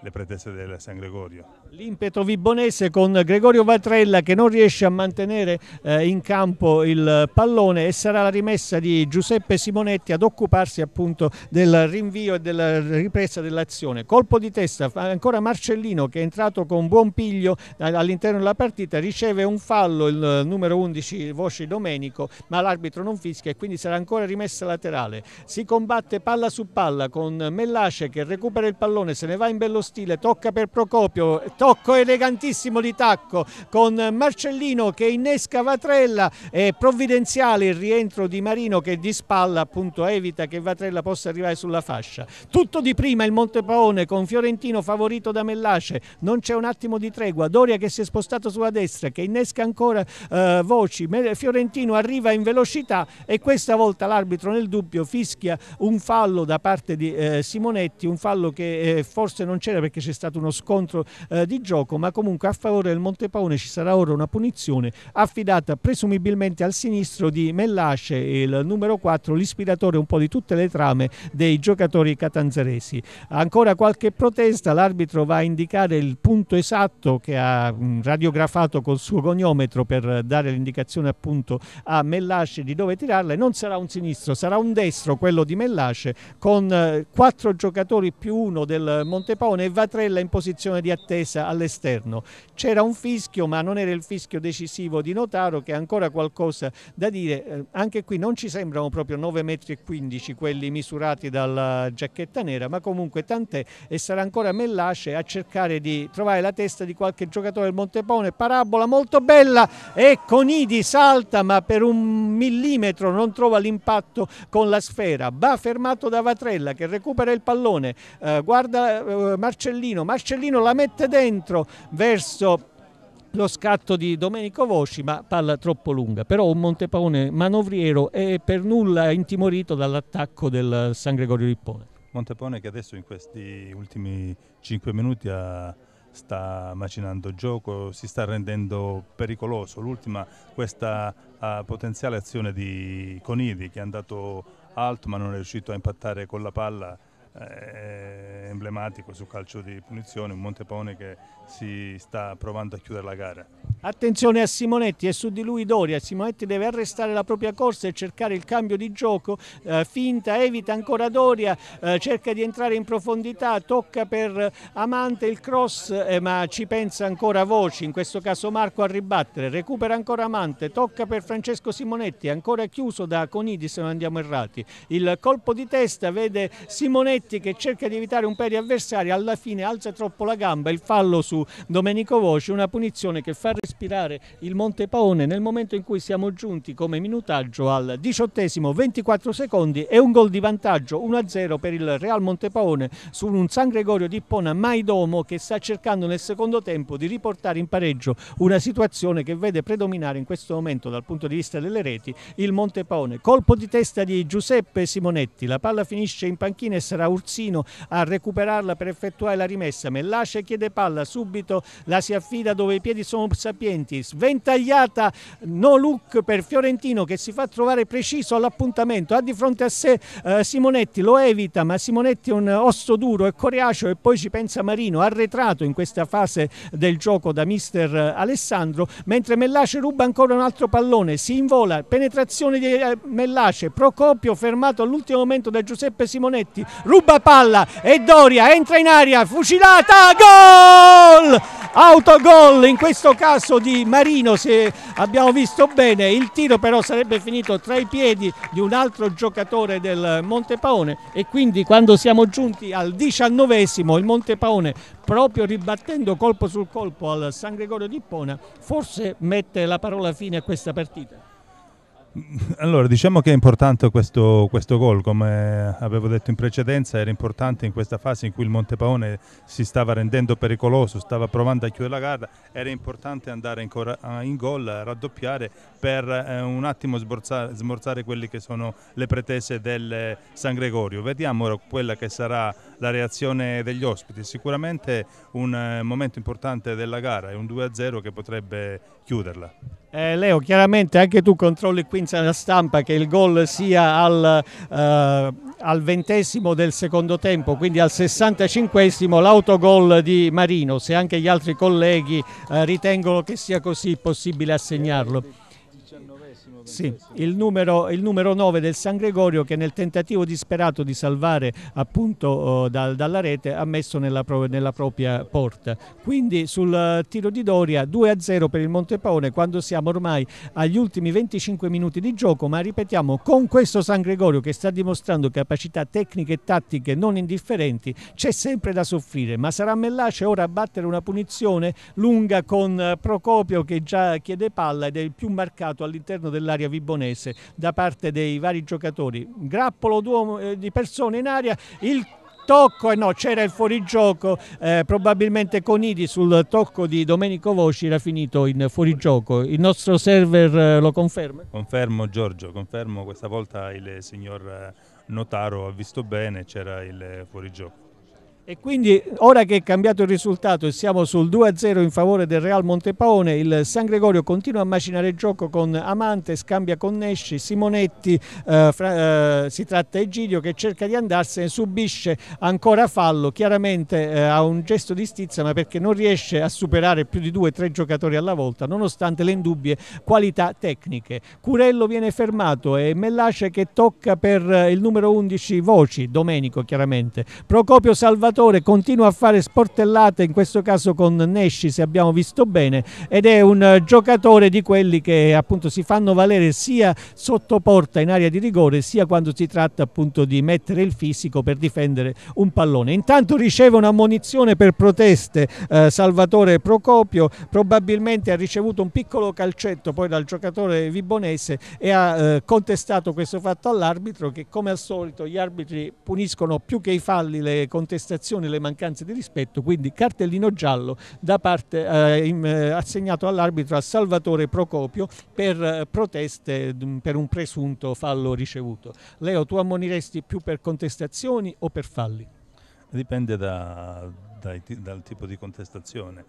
le pretese del San Gregorio. L'impeto vibonese con Gregorio Vatrella che non riesce a mantenere eh, in campo il pallone e sarà la rimessa di Giuseppe Simonetti ad occuparsi appunto del rinvio e della ripresa dell'azione. Colpo di testa ancora Marcellino che è entrato con buon piglio all'interno della partita, riceve un fallo il numero 11 Voci Domenico ma l'arbitro non fischia e quindi sarà ancora rimessa laterale. Si combatte palla su palla con Mellace che recupera il pallone, se ne va in bello stile, tocca per Procopio tocco elegantissimo di tacco con Marcellino che innesca Vatrella e provvidenziale il rientro di Marino che di spalla appunto evita che Vatrella possa arrivare sulla fascia. Tutto di prima il Montepaone con Fiorentino favorito da Mellace, non c'è un attimo di tregua, Doria che si è spostato sulla destra che innesca ancora eh, Voci, Fiorentino arriva in velocità e questa volta l'arbitro nel dubbio fischia un fallo da parte di eh, Simonetti, un fallo che eh, forse non c'era perché c'è stato uno scontro eh, di gioco, ma comunque a favore del Montepaone ci sarà ora una punizione affidata presumibilmente al sinistro di Mellace il numero 4, l'ispiratore un po' di tutte le trame dei giocatori catanzaresi. Ancora qualche protesta, l'arbitro va a indicare il punto esatto che ha mm, radiografato col suo goniometro per dare l'indicazione appunto a Mellace di dove tirarla e non sarà un sinistro, sarà un destro quello di Mellace con eh, quattro giocatori più uno del Montepaone e Vatrella in posizione di attesa messa all'esterno. C'era un fischio, ma non era il fischio decisivo di Notaro che ha ancora qualcosa da dire. Eh, anche qui non ci sembrano proprio 9,15 metri quelli misurati dalla giacchetta nera, ma comunque tant'è e sarà ancora Mellace a cercare di trovare la testa di qualche giocatore del Montepone. Parabola molto bella e Conidi salta, ma per un millimetro non trova l'impatto con la sfera. Va fermato da Vatrella che recupera il pallone, eh, guarda eh, Marcellino, Marcellino la mette dentro centro verso lo scatto di Domenico Voci, ma palla troppo lunga. Però un Montepaone manovriero e per nulla intimorito dall'attacco del San Gregorio Rippone. Montepone che adesso in questi ultimi 5 minuti ha, sta macinando gioco, si sta rendendo pericoloso. L'ultima, questa uh, potenziale azione di Conidi che è andato alto ma non è riuscito a impattare con la palla eh, emblematico sul calcio di punizione, un Montepone che si sta provando a chiudere la gara. Attenzione a Simonetti, è su di lui Doria, Simonetti deve arrestare la propria corsa e cercare il cambio di gioco, eh, finta, evita ancora Doria, eh, cerca di entrare in profondità, tocca per Amante il cross eh, ma ci pensa ancora Voci, in questo caso Marco a ribattere, recupera ancora Amante, tocca per Francesco Simonetti, ancora chiuso da Conidi se non andiamo errati, il colpo di testa vede Simonetti che cerca di evitare un peri avversario, alla fine alza troppo la gamba, il fallo su Domenico Voci, una punizione che fa respirare il Monte Paone nel momento in cui siamo giunti come minutaggio al diciottesimo 24 secondi e un gol di vantaggio 1-0 per il Real Monte Paone su un San Gregorio di Pona Maidomo che sta cercando nel secondo tempo di riportare in pareggio una situazione che vede predominare in questo momento dal punto di vista delle reti il Monte Paone. Colpo di testa di Giuseppe Simonetti, la palla finisce in panchina e sarà Ursino a recuperarla per effettuare la rimessa. Mellace chiede palla subito, la si affida dove i piedi sono saputi Sapienti, sventagliata no look per Fiorentino che si fa trovare preciso all'appuntamento, ha di fronte a sé eh, Simonetti, lo evita ma Simonetti è un osso duro e coriaceo e poi ci pensa Marino, arretrato in questa fase del gioco da mister eh, Alessandro, mentre Mellace ruba ancora un altro pallone, si invola, penetrazione di eh, Mellace, Procopio fermato all'ultimo momento da Giuseppe Simonetti, ruba palla e Doria entra in aria, fucilata, gol! Autogol in questo caso caso di Marino, se abbiamo visto bene, il tiro però sarebbe finito tra i piedi di un altro giocatore del Montepaone e quindi quando siamo giunti al diciannovesimo il Montepaone proprio ribattendo colpo sul colpo al San Gregorio di Ippona forse mette la parola fine a questa partita. Allora, diciamo che è importante questo, questo gol, come avevo detto in precedenza, era importante in questa fase in cui il Montepaone si stava rendendo pericoloso, stava provando a chiudere la gara, era importante andare in, in gol, raddoppiare per eh, un attimo sborzare, smorzare quelle che sono le pretese del San Gregorio. Vediamo ora quella che sarà la reazione degli ospiti, sicuramente un eh, momento importante della gara, è un 2-0 che potrebbe chiuderla. Eh, Leo, chiaramente anche tu controlli qui in sala stampa che il gol sia al, eh, al, ventesimo del secondo tempo, quindi al 65esimo l'autogol di Marino, se anche gli altri colleghi eh, ritengono che sia così possibile assegnarlo sì, il numero, il numero 9 del San Gregorio che nel tentativo disperato di salvare appunto oh, da, dalla rete ha messo nella, nella, propria porta. Quindi sul eh, tiro di Doria 2-0 per il Montepaone quando siamo ormai agli ultimi 25 minuti di gioco, ma ripetiamo con questo San Gregorio che sta dimostrando capacità tecniche e tattiche non indifferenti, c'è sempre da soffrire, ma sarà Mellace ora a battere una punizione lunga con eh, Procopio che già chiede palla ed è il più marcato all'interno dell'area dell'area vibonese da parte dei vari giocatori. Grappolo eh, di persone in aria, il tocco eh no, c'era il fuorigioco, eh, probabilmente Conidi sul tocco di Domenico Voci era finito in fuorigioco. Il nostro server eh, lo conferma? Confermo Giorgio, confermo questa volta il signor eh, Notaro ha visto bene, c'era il eh, fuorigioco. E quindi ora che è cambiato il risultato e siamo sul 2-0 in favore del Real Montepaone, il San Gregorio continua a macinare il gioco con Amante, scambia con Nesci, Simonetti, eh, fra, eh, si tratta Egidio che cerca di andarsene, subisce ancora fallo, chiaramente eh, ha un gesto di stizza ma perché non riesce a superare più di 2-3 giocatori alla volta nonostante le indubbie qualità tecniche. Curello viene fermato e Mellace che tocca per eh, il numero 11 Voci, Domenico chiaramente. Procopio Salvatore giocatore continua a fare sportellate, in questo caso con Nesci se abbiamo visto bene, ed è un eh, giocatore di quelli che appunto si fanno valere sia sotto porta in area di rigore sia quando si tratta appunto di mettere il fisico per difendere un pallone. Intanto riceve una munizione per proteste eh, Salvatore Procopio, probabilmente ha ricevuto un piccolo calcetto poi dal giocatore vibonese e ha eh, contestato questo fatto all'arbitro che come al solito gli arbitri puniscono più che i falli le contestazioni provocazione e le mancanze di rispetto, quindi cartellino giallo da parte, eh, in, eh, assegnato all'arbitro a Salvatore Procopio per eh, proteste per un presunto fallo ricevuto. Leo, tu ammoniresti più per contestazioni o per falli? Dipende da, dai, dal tipo di contestazione.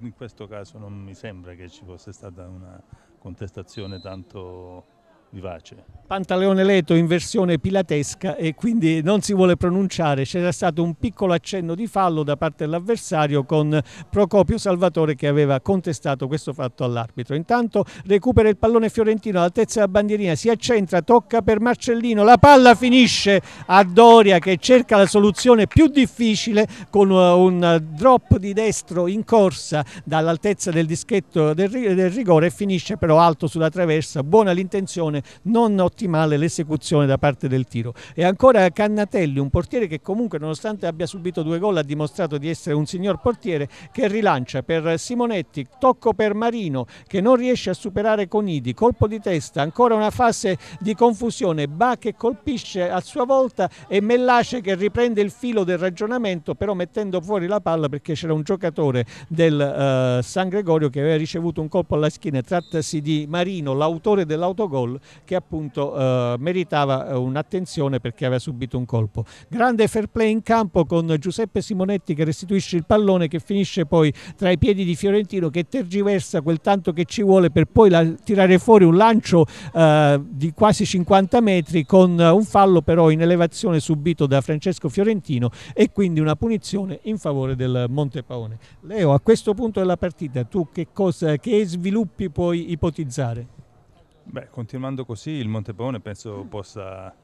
In questo caso non mi sembra che ci fosse stata una contestazione tanto vivace. Pantaleone Leto in versione pilatesca e quindi non si vuole pronunciare, c'era stato un piccolo accenno di fallo da parte dell'avversario con Procopio Salvatore che aveva contestato questo fatto all'arbitro. Intanto recupera il pallone fiorentino all'altezza della bandierina, si accentra, tocca per Marcellino, la palla finisce a Doria che cerca la soluzione più difficile con eh, un drop di destro in corsa dall'altezza del dischetto del rigore e finisce però alto sulla traversa, buona l'intenzione situazione non ottimale l'esecuzione da parte del tiro. E ancora Cannatelli, un portiere che comunque nonostante abbia subito due gol ha dimostrato di essere un signor portiere che rilancia per Simonetti, tocco per Marino che non riesce a superare Conidi, colpo di testa, ancora una fase di confusione, Ba che colpisce a sua volta e Mellace che riprende il filo del ragionamento però mettendo fuori la palla perché c'era un giocatore del eh, San Gregorio che aveva ricevuto un colpo alla schiena, trattasi di Marino, l'autore dell'autogol che appunto eh, meritava eh, un'attenzione perché aveva subito un colpo. Grande fair play in campo con Giuseppe Simonetti che restituisce il pallone che finisce poi tra i piedi di Fiorentino che tergiversa quel tanto che ci vuole per poi la, tirare fuori un lancio eh, di quasi 50 metri con un fallo però in elevazione subito da Francesco Fiorentino e quindi una punizione in favore del Monte Paone. Leo, a questo punto della partita tu che, cosa, che sviluppi puoi ipotizzare? Beh, continuando così il Monte Paone penso possa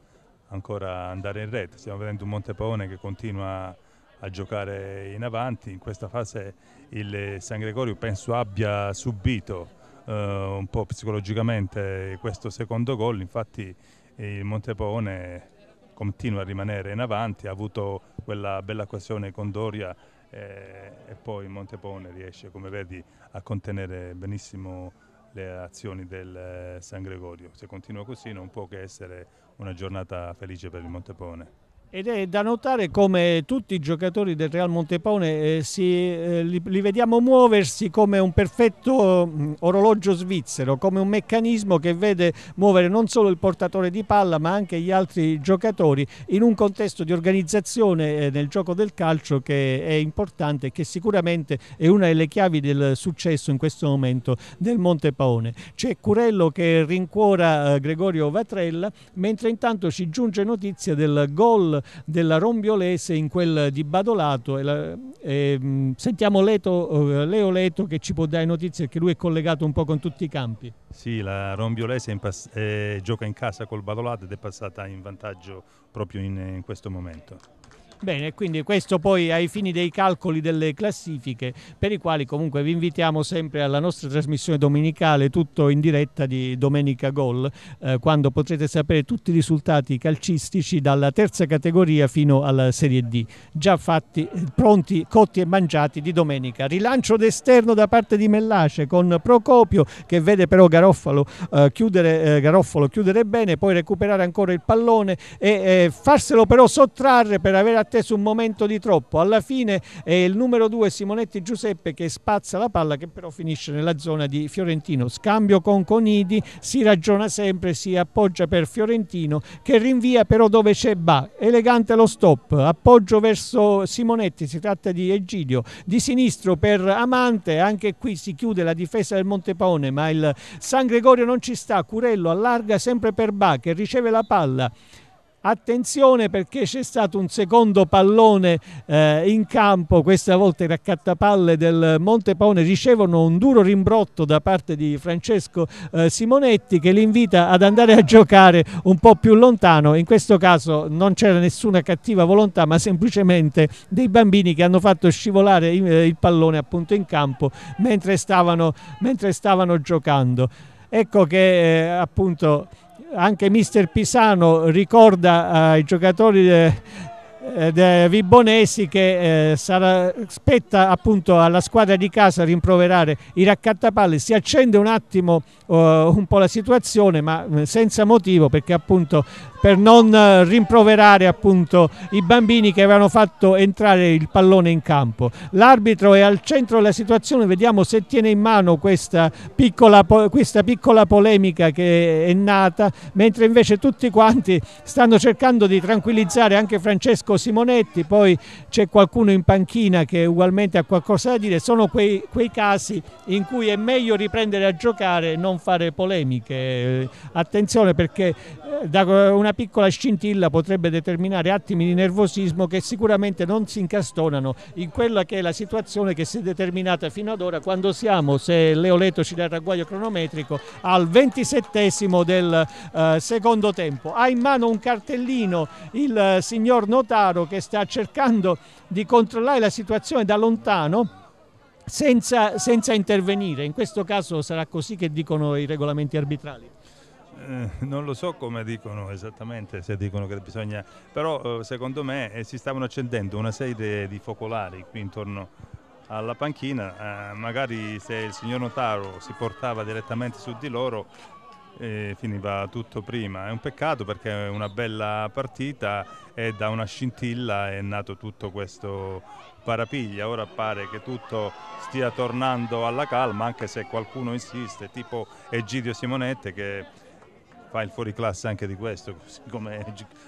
ancora andare in rete. Stiamo vedendo un Monte Paone che continua a giocare in avanti. In questa fase il San Gregorio penso abbia subito eh, un po' psicologicamente questo secondo gol. Infatti il Monte Paone continua a rimanere in avanti, ha avuto quella bella occasione con Doria eh, e poi il Monte Paone riesce, come vedi, a contenere benissimo le azioni del eh, San Gregorio. Se continua così non può che essere una giornata felice per il Montepone. Ed è da notare come tutti i giocatori del Real Montepone eh, si, eh, li, li, vediamo muoversi come un perfetto mh, mm, orologio svizzero, come un meccanismo che vede muovere non solo il portatore di palla ma anche gli altri giocatori in un contesto di organizzazione eh, nel gioco del calcio che è importante e che sicuramente è una delle chiavi del successo in questo momento del Montepaone. C'è Curello che rincuora eh, Gregorio Vatrella mentre intanto ci giunge notizia del gol della Rombiolese in quel di Badolato. E la, e, mm, sentiamo Leto, eh, Leo Leto che ci può dare notizie perché lui è collegato un po' con tutti i campi. Sì, la Rombiolese in pass- eh, gioca in casa col Badolato ed è passata in vantaggio proprio in, in questo momento. Bene, quindi questo poi ai fini dei calcoli delle classifiche, per i quali comunque vi invitiamo sempre alla nostra trasmissione domenicale, tutto in diretta di Domenica Gol, eh, quando potrete sapere tutti i risultati calcistici dalla terza categoria fino alla Serie D, già fatti, pronti, cotti e mangiati di domenica. Rilancio d'esterno da parte di Mellace con Procopio che vede però Garofalo, eh, chiudere, eh, Garofalo chiudere bene, poi recuperare ancora il pallone e eh, farselo però sottrarre per aver attaccato su un momento di troppo. Alla fine è il numero 2 Simonetti Giuseppe che spazza la palla che però finisce nella zona di Fiorentino. Scambio con Conidi, si ragiona sempre, si appoggia per Fiorentino che rinvia però dove c'è Ba. Elegante lo stop, appoggio verso Simonetti, si tratta di Egidio, di sinistro per Amante, anche qui si chiude la difesa del Montepaone ma il San Gregorio non ci sta, Curello allarga sempre per Ba che riceve la palla Attenzione perché c'è stato un secondo pallone eh, in campo, questa volta i raccattapalle del Montepone ricevono un duro rimbrotto da parte di Francesco eh, Simonetti che li invita ad andare a giocare un po' più lontano. In questo caso non c'era nessuna cattiva volontà ma semplicemente dei bambini che hanno fatto scivolare il, eh, il pallone appunto in campo mentre stavano, mentre stavano giocando. Ecco che eh, appunto anche mister Pisano ricorda ai eh, giocatori de, eh, eh, de Vibonesi che eh, sarà, spetta appunto alla squadra di casa rimproverare i raccattapalle si accende un attimo uh, un po' la situazione ma senza motivo perché appunto per non eh, rimproverare appunto i bambini che avevano fatto entrare il pallone in campo. L'arbitro è al centro della situazione, vediamo se tiene in mano questa piccola, questa piccola polemica che è nata, mentre invece tutti quanti stanno cercando di tranquillizzare anche Francesco Simonetti, poi c'è qualcuno in panchina che ugualmente ha qualcosa da dire, sono quei, quei casi in cui è meglio riprendere a giocare e non fare polemiche. Eh, attenzione perché da eh, una piccola scintilla potrebbe determinare attimi di nervosismo che sicuramente non si incastonano in quella che è la situazione che si è determinata fino ad ora quando siamo, se Leoletto ci dà il ragguaglio cronometrico, al 27 del eh, secondo tempo. Ha in mano un cartellino il eh, signor Notaro che sta cercando di controllare la situazione da lontano. Senza, senza intervenire, in questo caso sarà così che dicono i regolamenti arbitrali. Eh, non lo so come dicono esattamente, se dicono che bisogna, però eh, secondo me eh, si stavano accendendo una serie di focolari qui intorno alla panchina, magari se il signor Notaro si portava direttamente su di loro finiva tutto prima, è un peccato perché è una bella partita e da una scintilla è nato tutto questo parapiglia, ora pare che tutto stia tornando alla calma anche se qualcuno insiste, tipo Egidio Simonette che fa il fuoriclasse anche di questo, (laughs) così come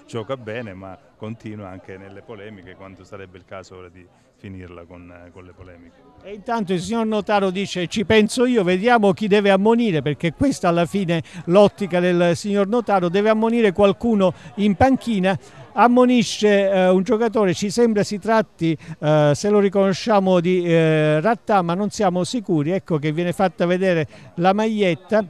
gioca bene, ma continua anche nelle polemiche quando sarebbe il caso ora di finirla con, con le polemiche. E intanto il signor Notaro dice ci penso io, vediamo chi deve ammonire, perché questa alla fine l'ottica del signor Notaro, deve ammonire qualcuno in panchina ammonisce eh, un giocatore, ci sembra si tratti, eh, se lo riconosciamo, di eh, Rattà, ma non siamo sicuri, ecco che viene fatta vedere la maglietta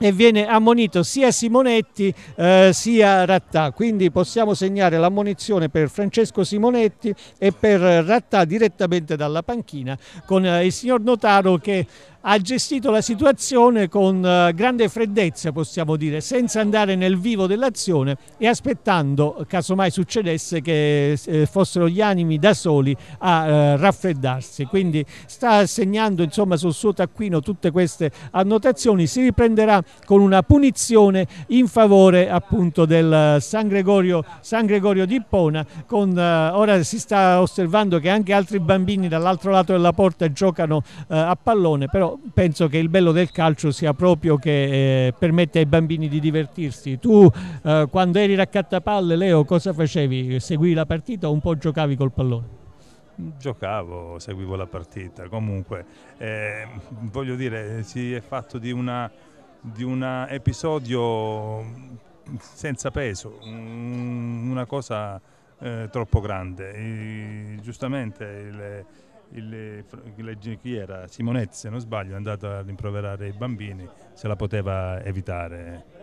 e viene ammonito sia Simonetti eh, sia Rattà quindi possiamo segnare l'ammonizione per Francesco Simonetti e per Rattà direttamente dalla panchina con eh, il signor Notaro che ha gestito la situazione con eh, grande freddezza, possiamo dire, senza andare nel vivo dell'azione e aspettando, casomai succedesse, che eh, fossero gli animi da soli a eh, raffreddarsi. Quindi sta segnando insomma, sul suo taccuino tutte queste annotazioni, si riprenderà con una punizione in favore appunto del San Gregorio, San Gregorio di Ippona. Con, ora si sta osservando che anche altri bambini dall'altro lato della porta giocano a pallone, però penso che il bello del calcio sia proprio che eh, permette ai bambini di divertirsi. Tu eh, quando eri raccattapalle, Leo, cosa facevi? Seguivi la partita o un po' giocavi col pallone? Giocavo, seguivo la partita, comunque eh, voglio dire si è fatto di un episodio senza peso, una cosa eh, troppo grande. E, giustamente il, eh, il, chi era? Simonezzi, se non sbaglio, è andato a rimproverare i bambini, se la poteva evitare.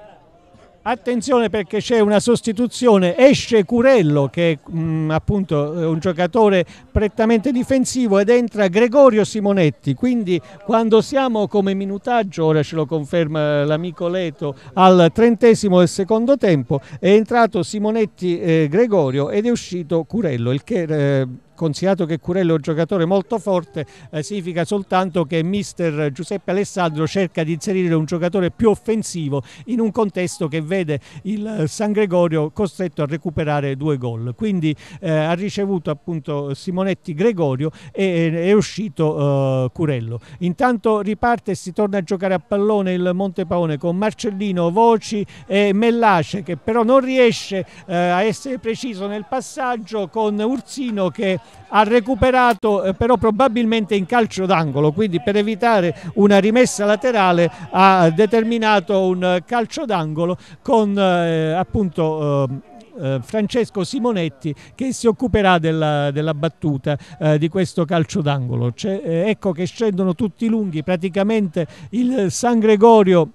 Attenzione perché c'è una sostituzione, esce Curello che mh, mm, appunto un giocatore prettamente difensivo ed entra Gregorio Simonetti, quindi quando siamo come minutaggio, ora ce lo conferma l'amico Leto, al trentesimo del secondo tempo è entrato Simonetti eh, Gregorio ed è uscito Curello, il che... Eh, considerato che Curello è un giocatore molto forte, eh, significa soltanto che mister Giuseppe Alessandro cerca di inserire un giocatore più offensivo in un contesto che vede il San Gregorio costretto a recuperare due gol. Quindi eh, ha ricevuto appunto Simonetti Gregorio e è uscito eh, Curello. Intanto riparte e si torna a giocare a pallone il Montepaone con Marcellino, Voci e Mellace che però non riesce eh, a essere preciso nel passaggio con Ursino che ha recuperato eh, però probabilmente in calcio d'angolo, quindi per evitare una rimessa laterale ha determinato un eh, calcio d'angolo con eh, appunto eh, eh Francesco Simonetti che si occuperà della, della battuta eh, di questo calcio d'angolo. ecco che scendono tutti lunghi, praticamente il San Gregorio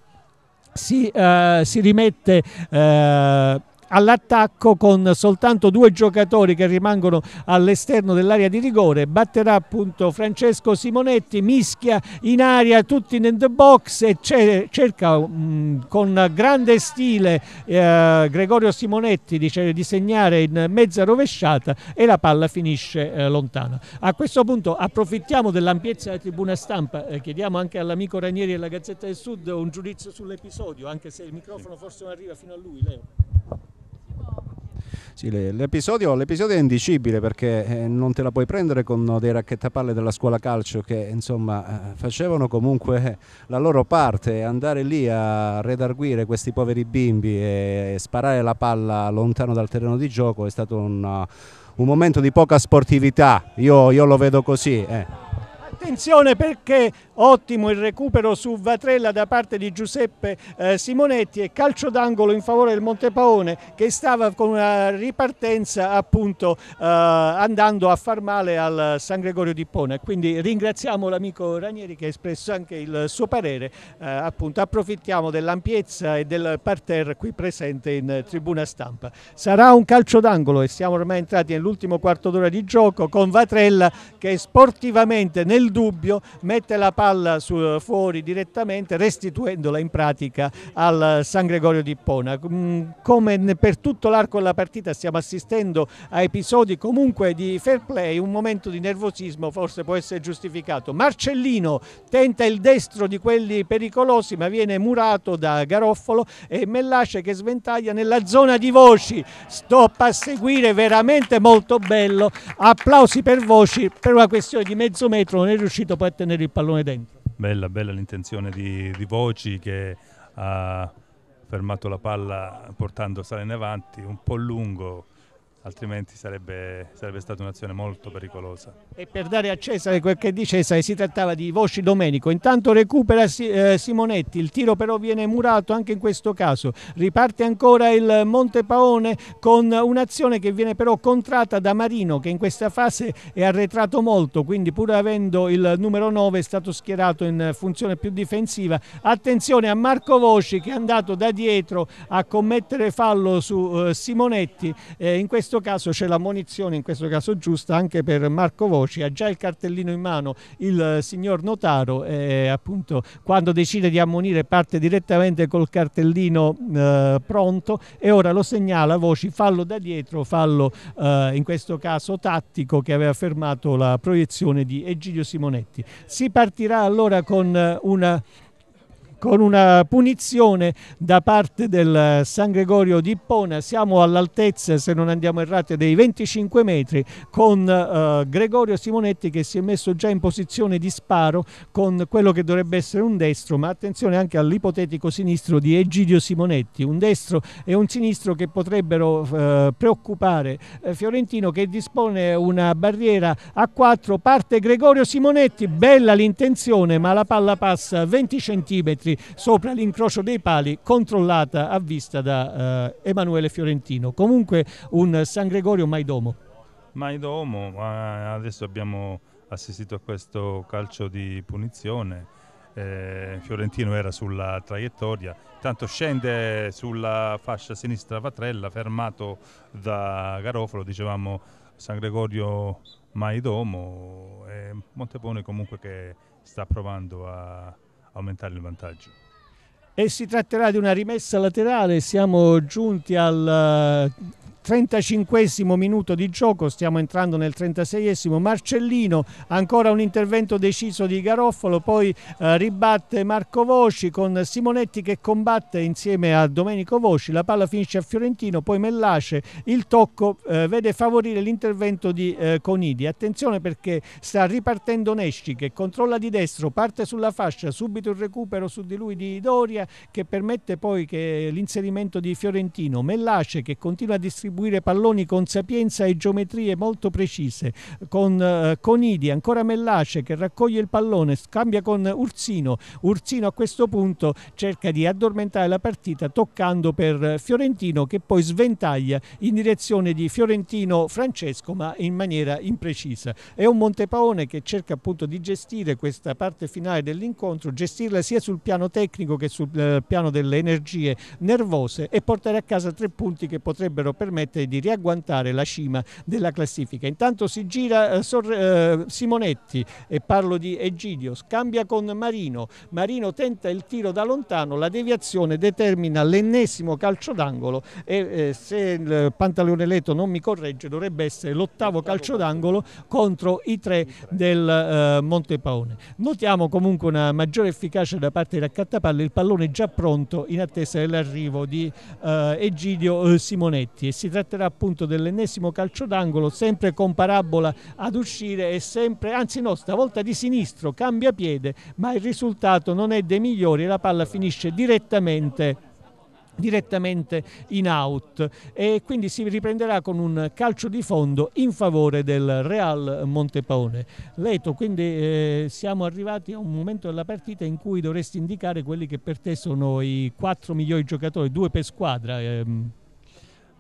si, si rimette all'attacco con soltanto due giocatori che rimangono all'esterno dell'area di rigore, batterà appunto Francesco Simonetti, mischia in aria tutti in the box e cerca mh, con grande stile eh, Gregorio Simonetti dice, di segnare in mezza rovesciata e la palla finisce eh, lontana. A questo punto approfittiamo dell'ampiezza della tribuna stampa, eh, chiediamo anche all'amico Ranieri della Gazzetta del Sud un giudizio sull'episodio, anche se il microfono forse non arriva fino a lui, Leo. Sì, l'episodio, l'episodio, è indicibile perché eh, non te la puoi prendere con dei racchettapalle della scuola calcio che insomma eh, facevano comunque eh, la loro parte. Andare lì a redarguire questi poveri bimbi e sparare la palla lontano dal terreno di gioco è stato un, un momento di poca sportività. Io, io lo vedo così. Eh. Attenzione perché ottimo il recupero su Vatrella da parte di Giuseppe eh, Simonetti e calcio d'angolo in favore del Montepaone che stava con una ripartenza appunto eh, andando a far male al San Gregorio di Pona. Quindi ringraziamo l'amico Ranieri che ha espresso anche il suo parere. Eh, appunto approfittiamo dell'ampiezza e del parterre qui presente in tribuna stampa. Sarà un calcio d'angolo e siamo ormai entrati nell'ultimo quarto d'ora di gioco con Vatrella che sportivamente nel 2 dubbio, mette la palla su, eh, fuori direttamente restituendola in pratica al eh, San Gregorio di Pona mm, Come per tutto l'arco della partita stiamo assistendo a episodi comunque di fair play, un momento di nervosismo forse può essere giustificato. Marcellino tenta il destro di quelli pericolosi ma viene murato da Garoffolo e Mellace che sventaglia nella zona di voci. Stop a seguire, veramente molto bello. Applausi per voci per una questione di mezzo metro nel riuscito poi a tenere il pallone dentro. Bella, bella l'intenzione di, di Voci che ha fermato la palla portando Sala in avanti, un po' lungo altrimenti sarebbe, sarebbe stata un'azione molto pericolosa. E per dare a Cesare quel che di Cesare si trattava di Voci Domenico, intanto recupera eh, Simonetti, il tiro però viene murato anche in questo caso, riparte ancora il Monte Paone con un'azione che viene però contratta da Marino che in questa fase è arretrato molto, quindi pur avendo il numero 9 è stato schierato in funzione più difensiva, attenzione a Marco Voci che è andato da dietro a commettere fallo su eh, Simonetti, eh, in questo questo caso c'è la munizione, in questo caso giusta, anche per Marco Voci, ha già il cartellino in mano il eh, signor Notaro e appunto quando decide di ammonire parte direttamente col cartellino eh, pronto e ora lo segnala Voci, fallo da dietro, fallo eh, in questo caso tattico che aveva fermato la proiezione di Egidio Simonetti. Si partirà allora con eh, una con una punizione da parte del San Gregorio di Ippona. Siamo all'altezza, se non andiamo errati, dei 25 metri con eh, Gregorio Simonetti che si è messo già in posizione di sparo con quello che dovrebbe essere un destro, ma attenzione anche all'ipotetico sinistro di Egidio Simonetti, un destro e un sinistro che potrebbero eh, preoccupare eh, Fiorentino che dispone una barriera a 4, parte Gregorio Simonetti, bella l'intenzione ma la palla passa 20 centimetri mettersi sopra l'incrocio dei pali controllata a vista da eh, Emanuele Fiorentino. Comunque un San Gregorio Maidomo. Maidomo, ma adesso abbiamo assistito a questo calcio di punizione. Eh, Fiorentino era sulla traiettoria, tanto scende sulla fascia sinistra Vatrella, fermato da Garofalo, dicevamo San Gregorio Maidomo e Montepone comunque che sta provando a aumentare il vantaggio. E si tratterà di una rimessa laterale, siamo giunti al eh, 35 minuto di gioco, stiamo entrando nel 36esimo, Marcellino ancora un intervento deciso di Garoffalo, poi eh, ribatte Marco Voci con Simonetti che combatte insieme a Domenico Voci, la palla finisce a Fiorentino, poi Mellace, il tocco eh, vede favorire l'intervento di eh, Conidi, attenzione perché sta ripartendo Nesci che controlla di destro, parte sulla fascia, subito il recupero su di lui di Doria che permette poi che l'inserimento di Fiorentino, Mellace che continua a distribuire distribuire palloni con sapienza e geometrie molto precise, con eh, Conidi, ancora Mellace che raccoglie il pallone, scambia con Ursino, Ursino a questo punto cerca di addormentare la partita toccando per Fiorentino che poi sventaglia in direzione di Fiorentino Francesco ma in maniera imprecisa. È un Montepaone che cerca appunto di gestire questa parte finale dell'incontro, gestirla sia sul piano tecnico che sul eh, piano delle energie nervose e portare a casa tre punti che potrebbero permettere permette di riagguantare la cima della classifica. Intanto si gira eh, eh, Simonetti e parlo di Egidio, scambia con Marino, Marino tenta il tiro da lontano, la deviazione determina l'ennesimo calcio d'angolo e eh, se il Pantaleone letto non mi corregge dovrebbe essere l'ottavo calcio d'angolo contro i tre del Montepaone. Notiamo comunque una maggiore efficacia da parte di raccattapalle, il pallone è già pronto in attesa dell'arrivo di Egidio Simonetti e si tratterà appunto dell'ennesimo calcio d'angolo, sempre con parabola ad uscire e sempre, anzi no, stavolta di sinistro, cambia piede, ma il risultato non è dei migliori, la palla finisce direttamente direttamente in out e quindi si riprenderà con un calcio di fondo in favore del Real Montepone. Leto, quindi eh, siamo arrivati a un momento della partita in cui dovresti indicare quelli che per te sono i quattro migliori giocatori, due per squadra. Ehm.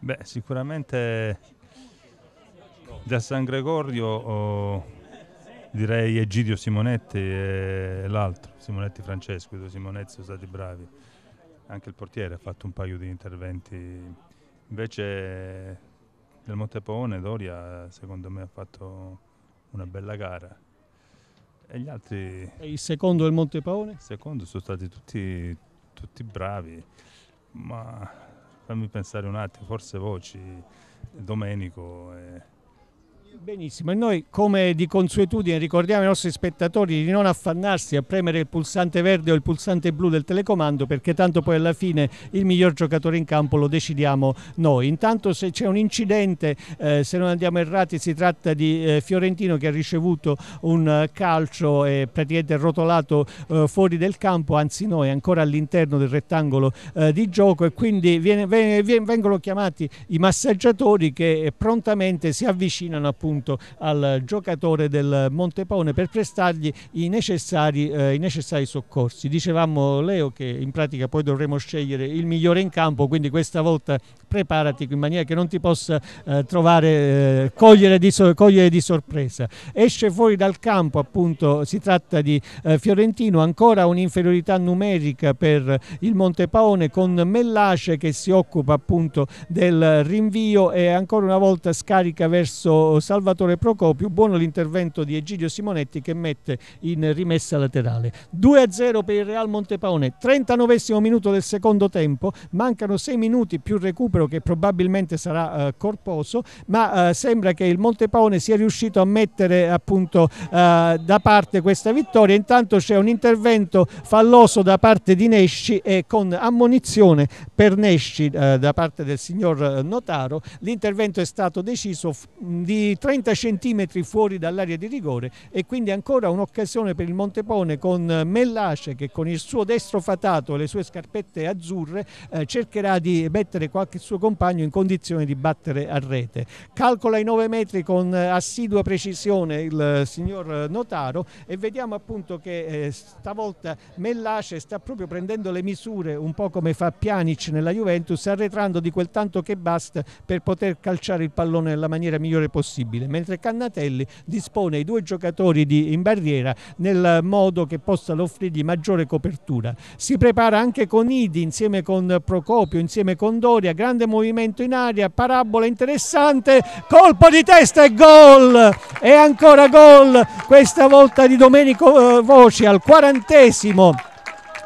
Beh, sicuramente da San Gregorio oh, direi Egidio Simonetti e l'altro, Simonetti Francesco, i due Simonetti sono stati bravi. Anche il portiere ha fatto un paio di interventi. Invece del Montepoone Doria secondo me ha fatto una bella gara. E gli altri... E il secondo del Montepaone? Il secondo sono stati tutti, tutti bravi, ma fammi pensare un attimo, forse Voci, Domenico. Eh. Benissimo, e noi come di consuetudine ricordiamo ai nostri spettatori di non affannarsi a premere il pulsante verde o il pulsante blu del telecomando perché tanto poi alla fine il miglior giocatore in campo lo decidiamo noi. Intanto se c'è un incidente, eh, se non andiamo errati, si tratta di eh, Fiorentino che ha ricevuto un eh, calcio e praticamente rotolato eh, fuori del campo, anzi noi ancora all'interno del rettangolo eh, di gioco e quindi viene, viene, vengono chiamati i massaggiatori che prontamente si avvicinano a appunto al giocatore del Montepone per prestargli i necessari, eh, i necessari soccorsi. Dicevamo Leo che in pratica poi dovremo scegliere il migliore in campo, quindi questa volta preparati in maniera che non ti possa eh, trovare, eh, cogliere, di so cogliere, di sorpresa. Esce fuori dal campo appunto, si tratta di eh, Fiorentino, ancora un'inferiorità numerica per il Montepaone con Mellace che si occupa appunto del rinvio e ancora una volta scarica verso Salvatore Procopio, buono l'intervento di Egidio Simonetti che mette in rimessa laterale. 2-0 per il Real Montepaone, 39 minuto del secondo tempo, mancano 6 minuti più recupero che probabilmente sarà eh, corposo, ma eh, sembra che il Montepaone sia riuscito a mettere appunto eh, da parte questa vittoria. Intanto c'è un intervento falloso da parte di Nesci e con ammonizione per Nesci eh, da parte del signor eh, Notaro. L'intervento è stato deciso di 30 centimetri fuori dall'area di rigore e quindi ancora un'occasione per il Montepone con Mellace che con il suo destro fatato e le sue scarpette azzurre eh, cercherà di mettere qualche suo compagno in condizione di battere a rete. Calcola i 9 metri con eh, assidua precisione il eh, signor Notaro e vediamo appunto che eh, stavolta Mellace sta proprio prendendo le misure un po' come fa Pjanic nella Juventus arretrando di quel tanto che basta per poter calciare il pallone nella maniera migliore possibile possibile, mentre Cannatelli dispone i due giocatori di, in barriera nel modo che possano offrirgli maggiore copertura. Si prepara anche con Idi, insieme con Procopio, insieme con Doria, grande movimento in aria, parabola interessante, colpo di testa e gol! E ancora gol, questa volta di Domenico eh, Voci al quarantesimo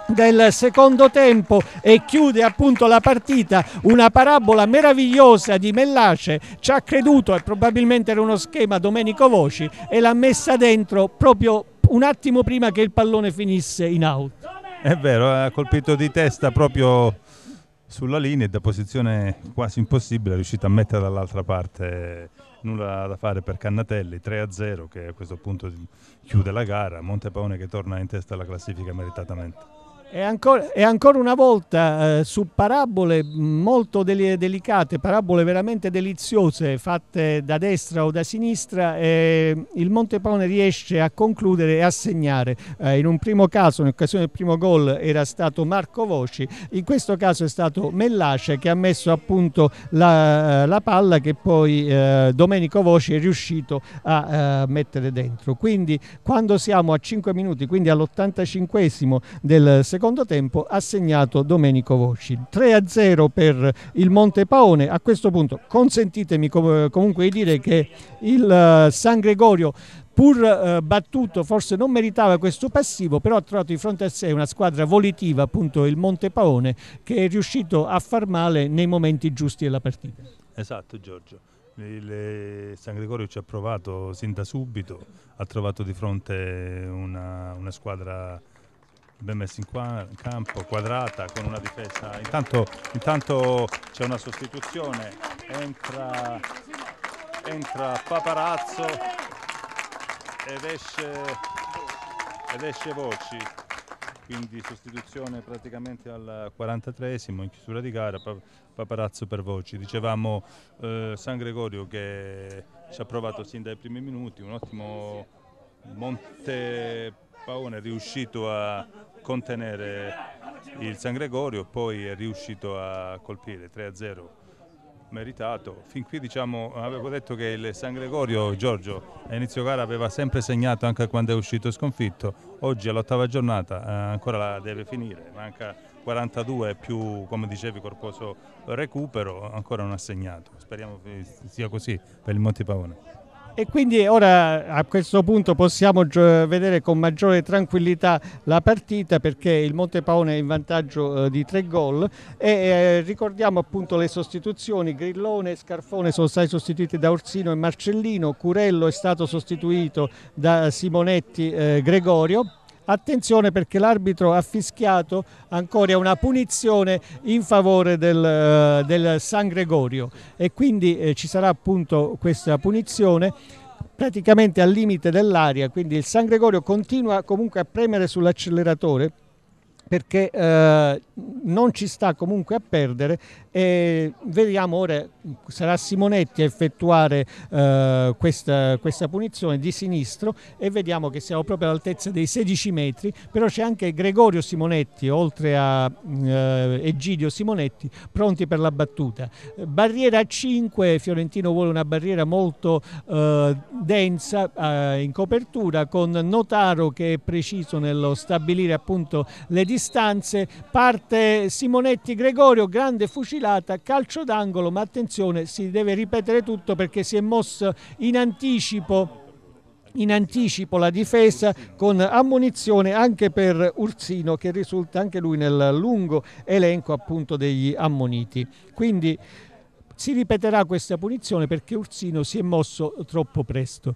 del secondo tempo e chiude appunto la partita una parabola meravigliosa di Mellace ci ha creduto e probabilmente era uno schema Domenico Voci e l'ha messa dentro proprio un attimo prima che il pallone finisse in out è vero, ha colpito di testa proprio sulla linea e da posizione quasi impossibile è riuscito a mettere dall'altra parte nulla da fare per Cannatelli 3-0 che a questo punto chiude la gara Montepaone che torna in testa alla classifica meritatamente e ancora, e ancora, una volta eh, su parabole molto deli delicate, parabole veramente deliziose fatte da destra o da sinistra, eh, il Montepone riesce a concludere e a segnare. Eh, in un primo caso, in occasione del primo gol, era stato Marco Voci, in questo caso è stato Mellace che ha messo appunto la, eh, la palla che poi eh, Domenico Voci è riuscito a eh, mettere dentro. Quindi quando siamo a 5 minuti, quindi all'85 del secondo secondo tempo ha segnato Domenico Vosci. 3-0 per il Monte Paone. A questo punto consentitemi comunque di dire che il eh, San Gregorio pur eh, battuto forse non meritava questo passivo però ha trovato di fronte a sé una squadra volitiva appunto il Monte Paone che è riuscito a far male nei momenti giusti della partita esatto Giorgio il eh, San Gregorio ci ha provato sin da subito ha trovato di fronte una, una squadra ben messa in qua, campo, quadrata con una difesa. Intanto, intanto c'è una sostituzione, entra, entra Paparazzo ed esce, ed esce Voci. Quindi sostituzione praticamente al 43esimo in chiusura di gara, Paparazzo per Voci. Dicevamo eh, San Gregorio che ci ha provato sin dai primi minuti, un ottimo Monte Paone è riuscito a, contenere il San Gregorio, poi è riuscito a colpire 3-0 meritato. Fin qui diciamo, avevo detto che il San Gregorio, Giorgio, a inizio gara aveva sempre segnato anche quando è uscito sconfitto, oggi all'ottava giornata eh, ancora la deve finire, manca 42 più come dicevi corposo recupero, ancora non ha segnato, speriamo che sia così per il Monti Pavone. E quindi ora a questo punto possiamo vedere con maggiore tranquillità la partita perché il Monte Paone è in vantaggio eh, di tre gol e eh, ricordiamo appunto le sostituzioni, Grillone e Scarfone sono stati sostituiti da Orsino e Marcellino, Curello è stato sostituito da Simonetti eh, Gregorio Attenzione perché l'arbitro ha fischiato ancora una punizione in favore del, eh, del San Gregorio e quindi eh, ci sarà appunto questa punizione praticamente al limite dell'aria, quindi il San Gregorio continua comunque a premere sull'acceleratore perché eh, non ci sta comunque a perdere e vediamo ora sarà Simonetti a effettuare eh, questa, questa, punizione di sinistro e vediamo che siamo proprio all'altezza dei 16 metri però c'è anche Gregorio Simonetti oltre a eh, Egidio Simonetti pronti per la battuta barriera 5 Fiorentino vuole una barriera molto eh, densa eh, in copertura con Notaro che è preciso nello stabilire appunto le distanze parte Simonetti Gregorio grande fucile filata, calcio d'angolo, ma attenzione, si deve ripetere tutto perché si è mosso in anticipo in anticipo la difesa con ammunizione anche per Ursino che risulta anche lui nel lungo elenco appunto degli ammoniti. Quindi si ripeterà questa punizione perché Ursino si è mosso troppo presto.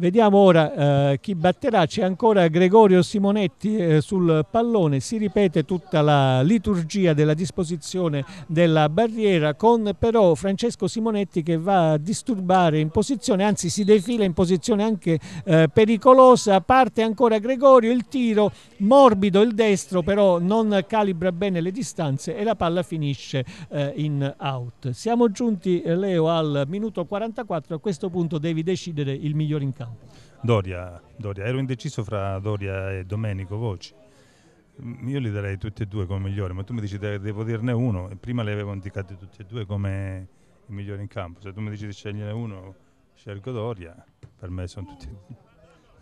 Vediamo ora eh, chi batterà, c'è ancora Gregorio Simonetti eh, sul pallone, si ripete tutta la liturgia della disposizione della barriera con però Francesco Simonetti che va a disturbare in posizione, anzi si defila in posizione anche eh, pericolosa, parte ancora Gregorio, il tiro morbido il destro però non calibra bene le distanze e la palla finisce eh, in out. Siamo giunti eh, Leo al minuto 44, a questo punto devi decidere il migliore incarico. Doria? Doria, Ero indeciso fra Doria e Domenico Voci. Mm, io li darei tutti e due come migliori, ma tu mi dici che devo dirne uno. prima li avevo indicati tutti e due come i migliori in campo. Se tu mi dici di scegliere uno, scelgo Doria. Per me sono tutti e due.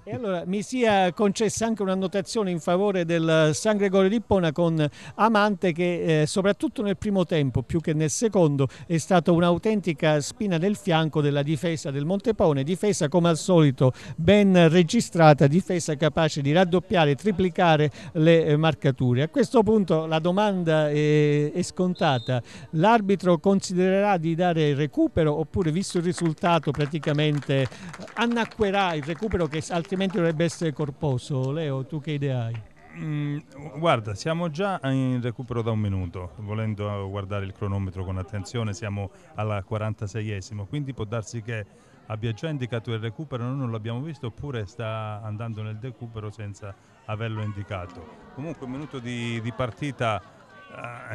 E allora mi sia concessa anche un'annotazione in favore del San Gregorio Lippona con Amante che eh, soprattutto nel primo tempo più che nel secondo è stata un'autentica spina del fianco della difesa del Montepone, difesa come al solito ben registrata, difesa capace di raddoppiare, triplicare le eh, marcature. A questo punto la domanda è, è scontata, l'arbitro considererà di dare il recupero oppure visto il risultato praticamente annacquerà il recupero che altrimenti investimento dovrebbe essere corposo. Leo, tu che idea hai? Mm, guarda, siamo già in recupero da un minuto, volendo guardare il cronometro con attenzione, siamo alla 46esimo, quindi può darsi che abbia già indicato il recupero, noi non l'abbiamo visto oppure sta andando nel recupero senza averlo indicato. Comunque un minuto di, di partita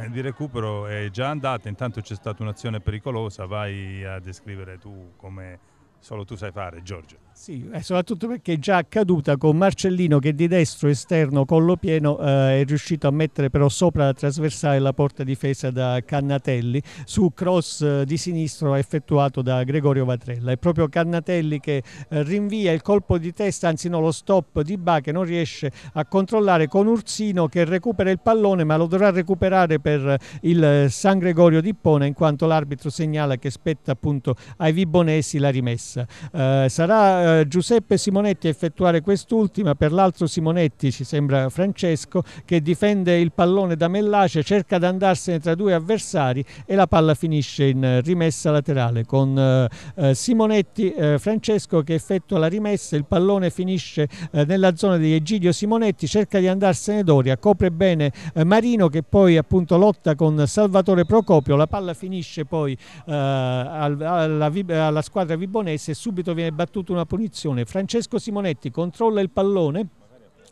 eh, di recupero è già andata, intanto c'è stata un'azione pericolosa, vai a descrivere tu come solo tu sai fare Giorgio. Sì, soprattutto perché è già accaduta con Marcellino che di destro esterno collo pieno eh, è riuscito a mettere però sopra la trasversale la porta difesa da Cannatelli su cross eh, di sinistro effettuato da Gregorio Vatrella. È proprio Cannatelli che eh, rinvia il colpo di testa, anzi no, lo stop di Ba che non riesce a controllare con Ursino che recupera il pallone ma lo dovrà recuperare per eh, il eh, San Gregorio di Pona in quanto l'arbitro segnala che spetta appunto ai Vibonesi la rimessa. Eh, sarà eh, Giuseppe Simonetti a effettuare quest'ultima, per l'altro Simonetti ci sembra Francesco che difende il pallone da Mellace, cerca di andarsene tra due avversari e la palla finisce in rimessa laterale con eh, eh, Simonetti, Francesco che effettua la rimessa, il pallone finisce nella zona di Egidio Simonetti, cerca di andarsene Doria, copre bene Marino che poi appunto lotta con Salvatore Procopio, la palla finisce poi alla squadra vibonese e subito viene battuta una punizione Francesco Simonetti controlla il pallone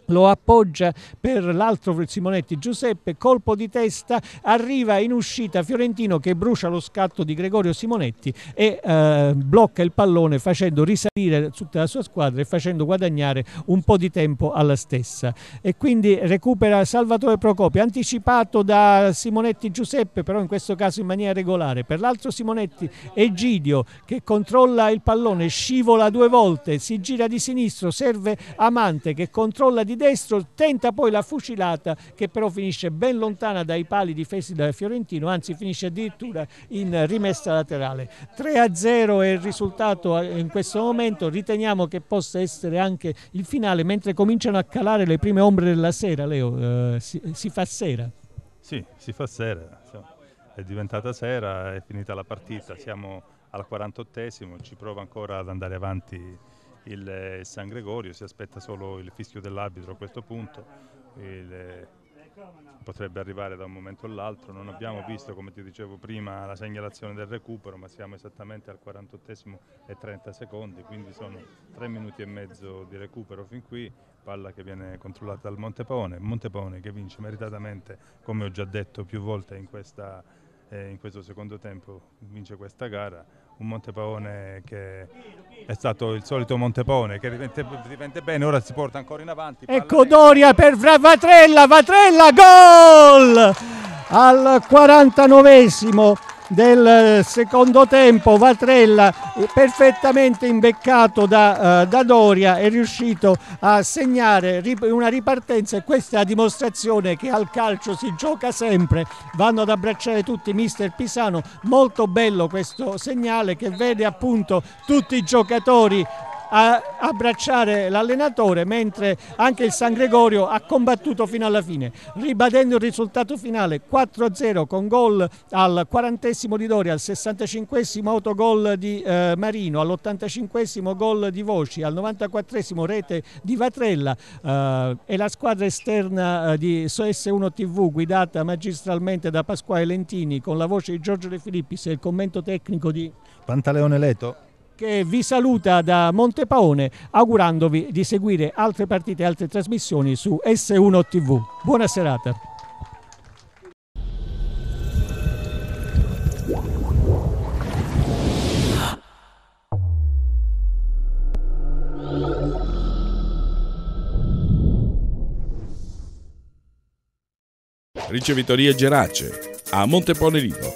lo appoggia per l'altro Simonetti Giuseppe, colpo di testa, arriva in uscita Fiorentino che brucia lo scatto di Gregorio Simonetti e eh, blocca il pallone facendo risalire tutta la sua squadra e facendo guadagnare un po' di tempo alla stessa. E quindi recupera Salvatore Procopio, anticipato da Simonetti Giuseppe, però in questo caso in maniera regolare. Per l'altro Simonetti Egidio che controlla il pallone, scivola due volte, si gira di sinistro, serve Amante che controlla di destro tenta poi la fucilata che però finisce ben lontana dai pali difesi da Fiorentino, anzi finisce addirittura in rimessa laterale. 3-0 è il risultato eh, in questo momento, riteniamo che possa essere anche il finale, mentre cominciano a calare le prime ombre della sera, Leo, eh, si, si, fa sera. Sì, si fa sera, è diventata sera, è finita la partita, siamo al 48esimo, ci prova ancora ad andare avanti il eh, San Gregorio, si aspetta solo il fischio dell'arbitro a questo punto, il, eh, potrebbe arrivare da un momento all'altro, non abbiamo visto come ti dicevo prima la segnalazione del recupero ma siamo esattamente al 48 e 30 secondi quindi sono 3 minuti e mezzo di recupero fin qui, palla che viene controllata dal Montepone, Montepone che vince meritatamente come ho già detto più volte in, questa, eh, in questo secondo tempo, vince questa gara un Montepone che è stato il solito Montepone che diventa, bene, ora si porta ancora in avanti. Ecco Doria per Vatrella, Vatrella, gol! Al 49esimo del eh, secondo tempo Vatrella eh, perfettamente imbeccato da, uh, da, Doria è riuscito a segnare una ripartenza e questa è la dimostrazione che al calcio si gioca sempre vanno ad abbracciare tutti mister Pisano molto bello questo segnale che vede appunto tutti i giocatori a abbracciare l'allenatore mentre anche il San Gregorio ha combattuto fino alla fine ribadendo il risultato finale 4-0 con gol al quarantesimo di Dori al 65esimo autogol di eh, Marino all'85esimo gol di Voci al 94esimo rete di Vatrella eh, e la squadra esterna eh, di SOS1 TV guidata magistralmente da Pasquale Lentini con la voce di Giorgio De Filippis e il commento tecnico di Pantaleone Leto che vi saluta da Montepaone augurandovi di seguire altre partite e altre trasmissioni su S1 TV. Buona serata. Ricevitoria Gerace a Montepone Rivo